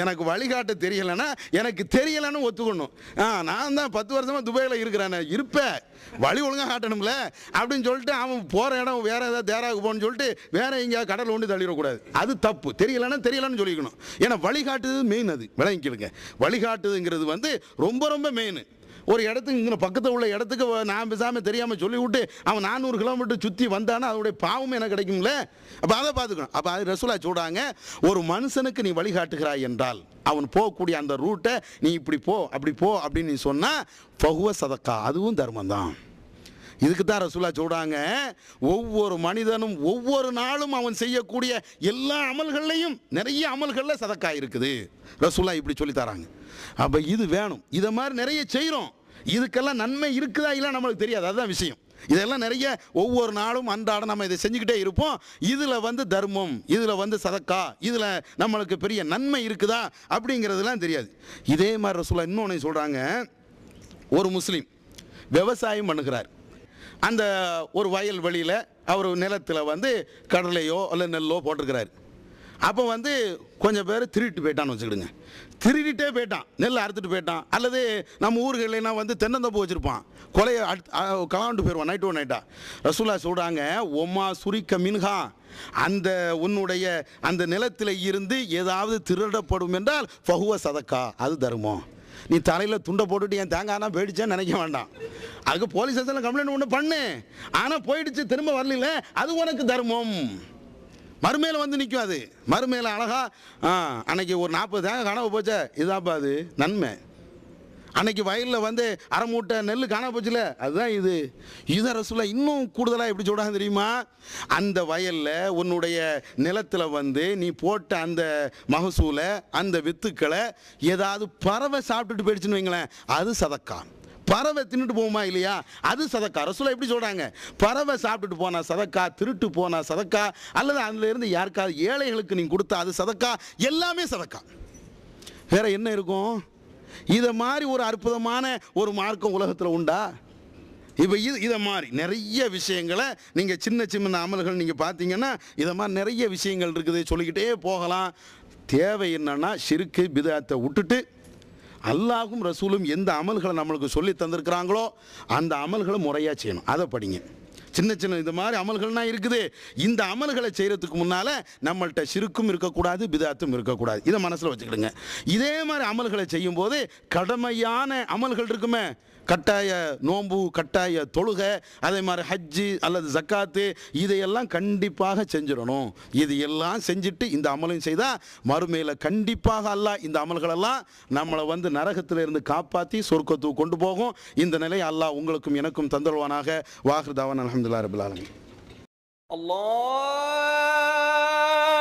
எனக்கு வழிகாட்ட தெரியலைன்னா எனக்கு தெரியலைன்னு ஒத்துக்கணும் ஆ நான் தான் பத்து வருஷமாக துபாயில் இருக்கிறேன் இருப்பேன் வழி ஒழுங்காக காட்டணும்ல அப்படின்னு சொல்லிட்டு அவன் போகிற இடம் வேறு ஏதாவது தேராக போகணும்னு சொல்லிட்டு வேறு எங்கேயாவது கடல் ஒன்று தள்ளிடக்கூடாது அது தப்பு தெரியலைன்னா தெரியலன்னு சொல்லிக்கணும் ஏன்னா வழிகாட்டுது மெயின் அது விளங்கிக்கிடுங்க வழிகாட்டுதுங்கிறது வந்து ரொம்ப ரொம்ப மெயின் ஒரு இடத்துக்கு இங்கே பக்கத்தில் உள்ள இடத்துக்கு நான் பேசாமல் தெரியாமல் சொல்லிவிட்டு அவன் நானூறு கிலோமீட்டர் சுற்றி வந்தானா அதோடைய பாவம் எனக்கு கிடைக்கும்ல அப்போ அதை பார்த்துக்கணும் அப்போ அது ரசூலா சொல்கிறாங்க ஒரு மனுஷனுக்கு நீ வழிகாட்டுகிறாய் என்றால் அவன் போகக்கூடிய அந்த ரூட்டை நீ இப்படி போ அப்படி போ அப்படின்னு நீ சொன்னால் பகுவ சதக்கா அதுவும் தர்மம் தான் இதுக்கு தான் ரசூலா சொல்கிறாங்க ஒவ்வொரு மனிதனும் ஒவ்வொரு நாளும் அவன் செய்யக்கூடிய எல்லா அமல்கள்லையும் நிறைய அமல்களில் சதக்காய் இருக்குது ரசூலா இப்படி சொல்லி தராங்க அப்போ இது வேணும் இதை மாதிரி நிறைய செய்கிறோம் இதுக்கெல்லாம் நன்மை இருக்குதா இல்லை நம்மளுக்கு தெரியாது அதுதான் விஷயம் இதெல்லாம் நிறைய ஒவ்வொரு நாளும் அன்றாடம் நம்ம இதை செஞ்சுக்கிட்டே இருப்போம் இதில் வந்து தர்மம் இதில் வந்து சதக்கா இதில் நம்மளுக்கு பெரிய நன்மை இருக்குதா அப்படிங்கிறதுலாம் தெரியாது இதே மாதிரி ரசூலா இன்னொன்று சொல்கிறாங்க ஒரு முஸ்லீம் விவசாயம் பண்ணுகிறார் அந்த ஒரு வயல் வெளியில் அவர் நிலத்தில் வந்து கடலையோ இல்லை நெல்லோ போட்டிருக்கிறாரு அப்போ வந்து கொஞ்சம் பேர் திருட்டு போயிட்டான்னு வச்சுக்கிடுங்க திருடிட்டே போயிட்டான் நெல் அறுத்துட்டு போயிட்டான் அல்லது நம்ம ஊர்கள்லாம் வந்து தென்னந்தோப்பு வச்சுருப்பான் கொலையை அடுத்து கலாண்டு போயிடுவான் நைட் ஒன் நைட்டாக ரசூலா சொல்கிறாங்க ஒம்மா சுரிக்க மின்ஹா அந்த உன்னுடைய அந்த நிலத்தில் இருந்து ஏதாவது திருடப்படும் என்றால் பகுவ சதக்கா அது தருமம் நீ தலையில் துண்டை போட்டுட்டு என் தேங்காய்னா போயிடுச்சேன்னு நினைக்க வேண்டாம் அதுக்கு போலீஸ் ஸ்டேஷனில் கம்ப்ளைண்ட் ஒன்று பண்ணு ஆனால் போயிடுச்சு திரும்ப வரல அது உனக்கு தர்மம் மறுமையில் வந்து நிற்கும் அது மறுமையில் அழகாக அன்னைக்கு ஒரு நாற்பது தேங்காய் கனவு போச்சே இதாப்பா அது நன்மை அன்னைக்கு வயலில் வந்து அரை மூட்டை நெல் காண போச்சுல அதுதான் இது இதை ரசூலா இன்னும் கூடுதலாக எப்படி சொல்கிறாங்க தெரியுமா அந்த வயலில் உன்னுடைய நிலத்தில் வந்து நீ போட்ட அந்த மகசூலை அந்த வித்துக்களை ஏதாவது பறவை சாப்பிட்டுட்டு போயிடுச்சுன்னு வைங்களேன் அது சதக்கா பறவை தின்னுட்டு போகுமா இல்லையா அது சதக்கா ரசூலா எப்படி சொல்கிறாங்க பறவை சாப்பிட்டுட்டு போனால் சதக்கா திருட்டு போனால் சதக்கா அல்லது அதுலேருந்து யாருக்காவது ஏழைகளுக்கு நீங்கள் கொடுத்தா அது சதக்கா எல்லாமே சதக்கா வேற என்ன இருக்கும் இதை மாதிரி ஒரு அற்புதமான ஒரு மார்க்கம் உலகத்தில் உண்டா இப்போ இது இதை மாதிரி நிறைய விஷயங்களை நீங்கள் சின்ன சின்ன அமல்கள் நீங்கள் பார்த்தீங்கன்னா இதை மாதிரி நிறைய விஷயங்கள் இருக்குது சொல்லிக்கிட்டே போகலாம் தேவை என்னென்னா சிறுக்கு பிதாத்தை விட்டுட்டு அல்லாஹும் ரசூலும் எந்த அமல்களை நம்மளுக்கு சொல்லி தந்திருக்கிறாங்களோ அந்த அமல்களை முறையாக செய்யணும் அதை படிங்க சின்ன சின்ன இந்த மாதிரி அமல்கள்லாம் இருக்குது இந்த அமல்களை செய்கிறதுக்கு முன்னால் நம்மள்கிட்ட சிறுக்கும் இருக்கக்கூடாது பிதாத்தும் இருக்கக்கூடாது இதை மனசில் வச்சுக்கிடுங்க இதே மாதிரி அமல்களை செய்யும்போது கடமையான அமல்கள் இருக்குமே கட்டாய நோன்பு கட்டாய தொழுகை அதே மாதிரி ஹஜ்ஜு அல்லது ஜக்காத்து இதையெல்லாம் கண்டிப்பாக செஞ்சிடணும் இது எல்லாம் செஞ்சுட்டு இந்த அமலையும் செய்தால் மறுமையில் கண்டிப்பாக அல்ல இந்த அமல்களெல்லாம் நம்மளை வந்து நரகத்தில் இருந்து காப்பாற்றி சொர்க்கத்துக்கு கொண்டு போகும் இந்த நிலை அல்லாஹ் உங்களுக்கும் எனக்கும் தந்தருவானாக வாஹ்ருதாவான் அலமதுல்லா ரபுல்லாலமி அல்லா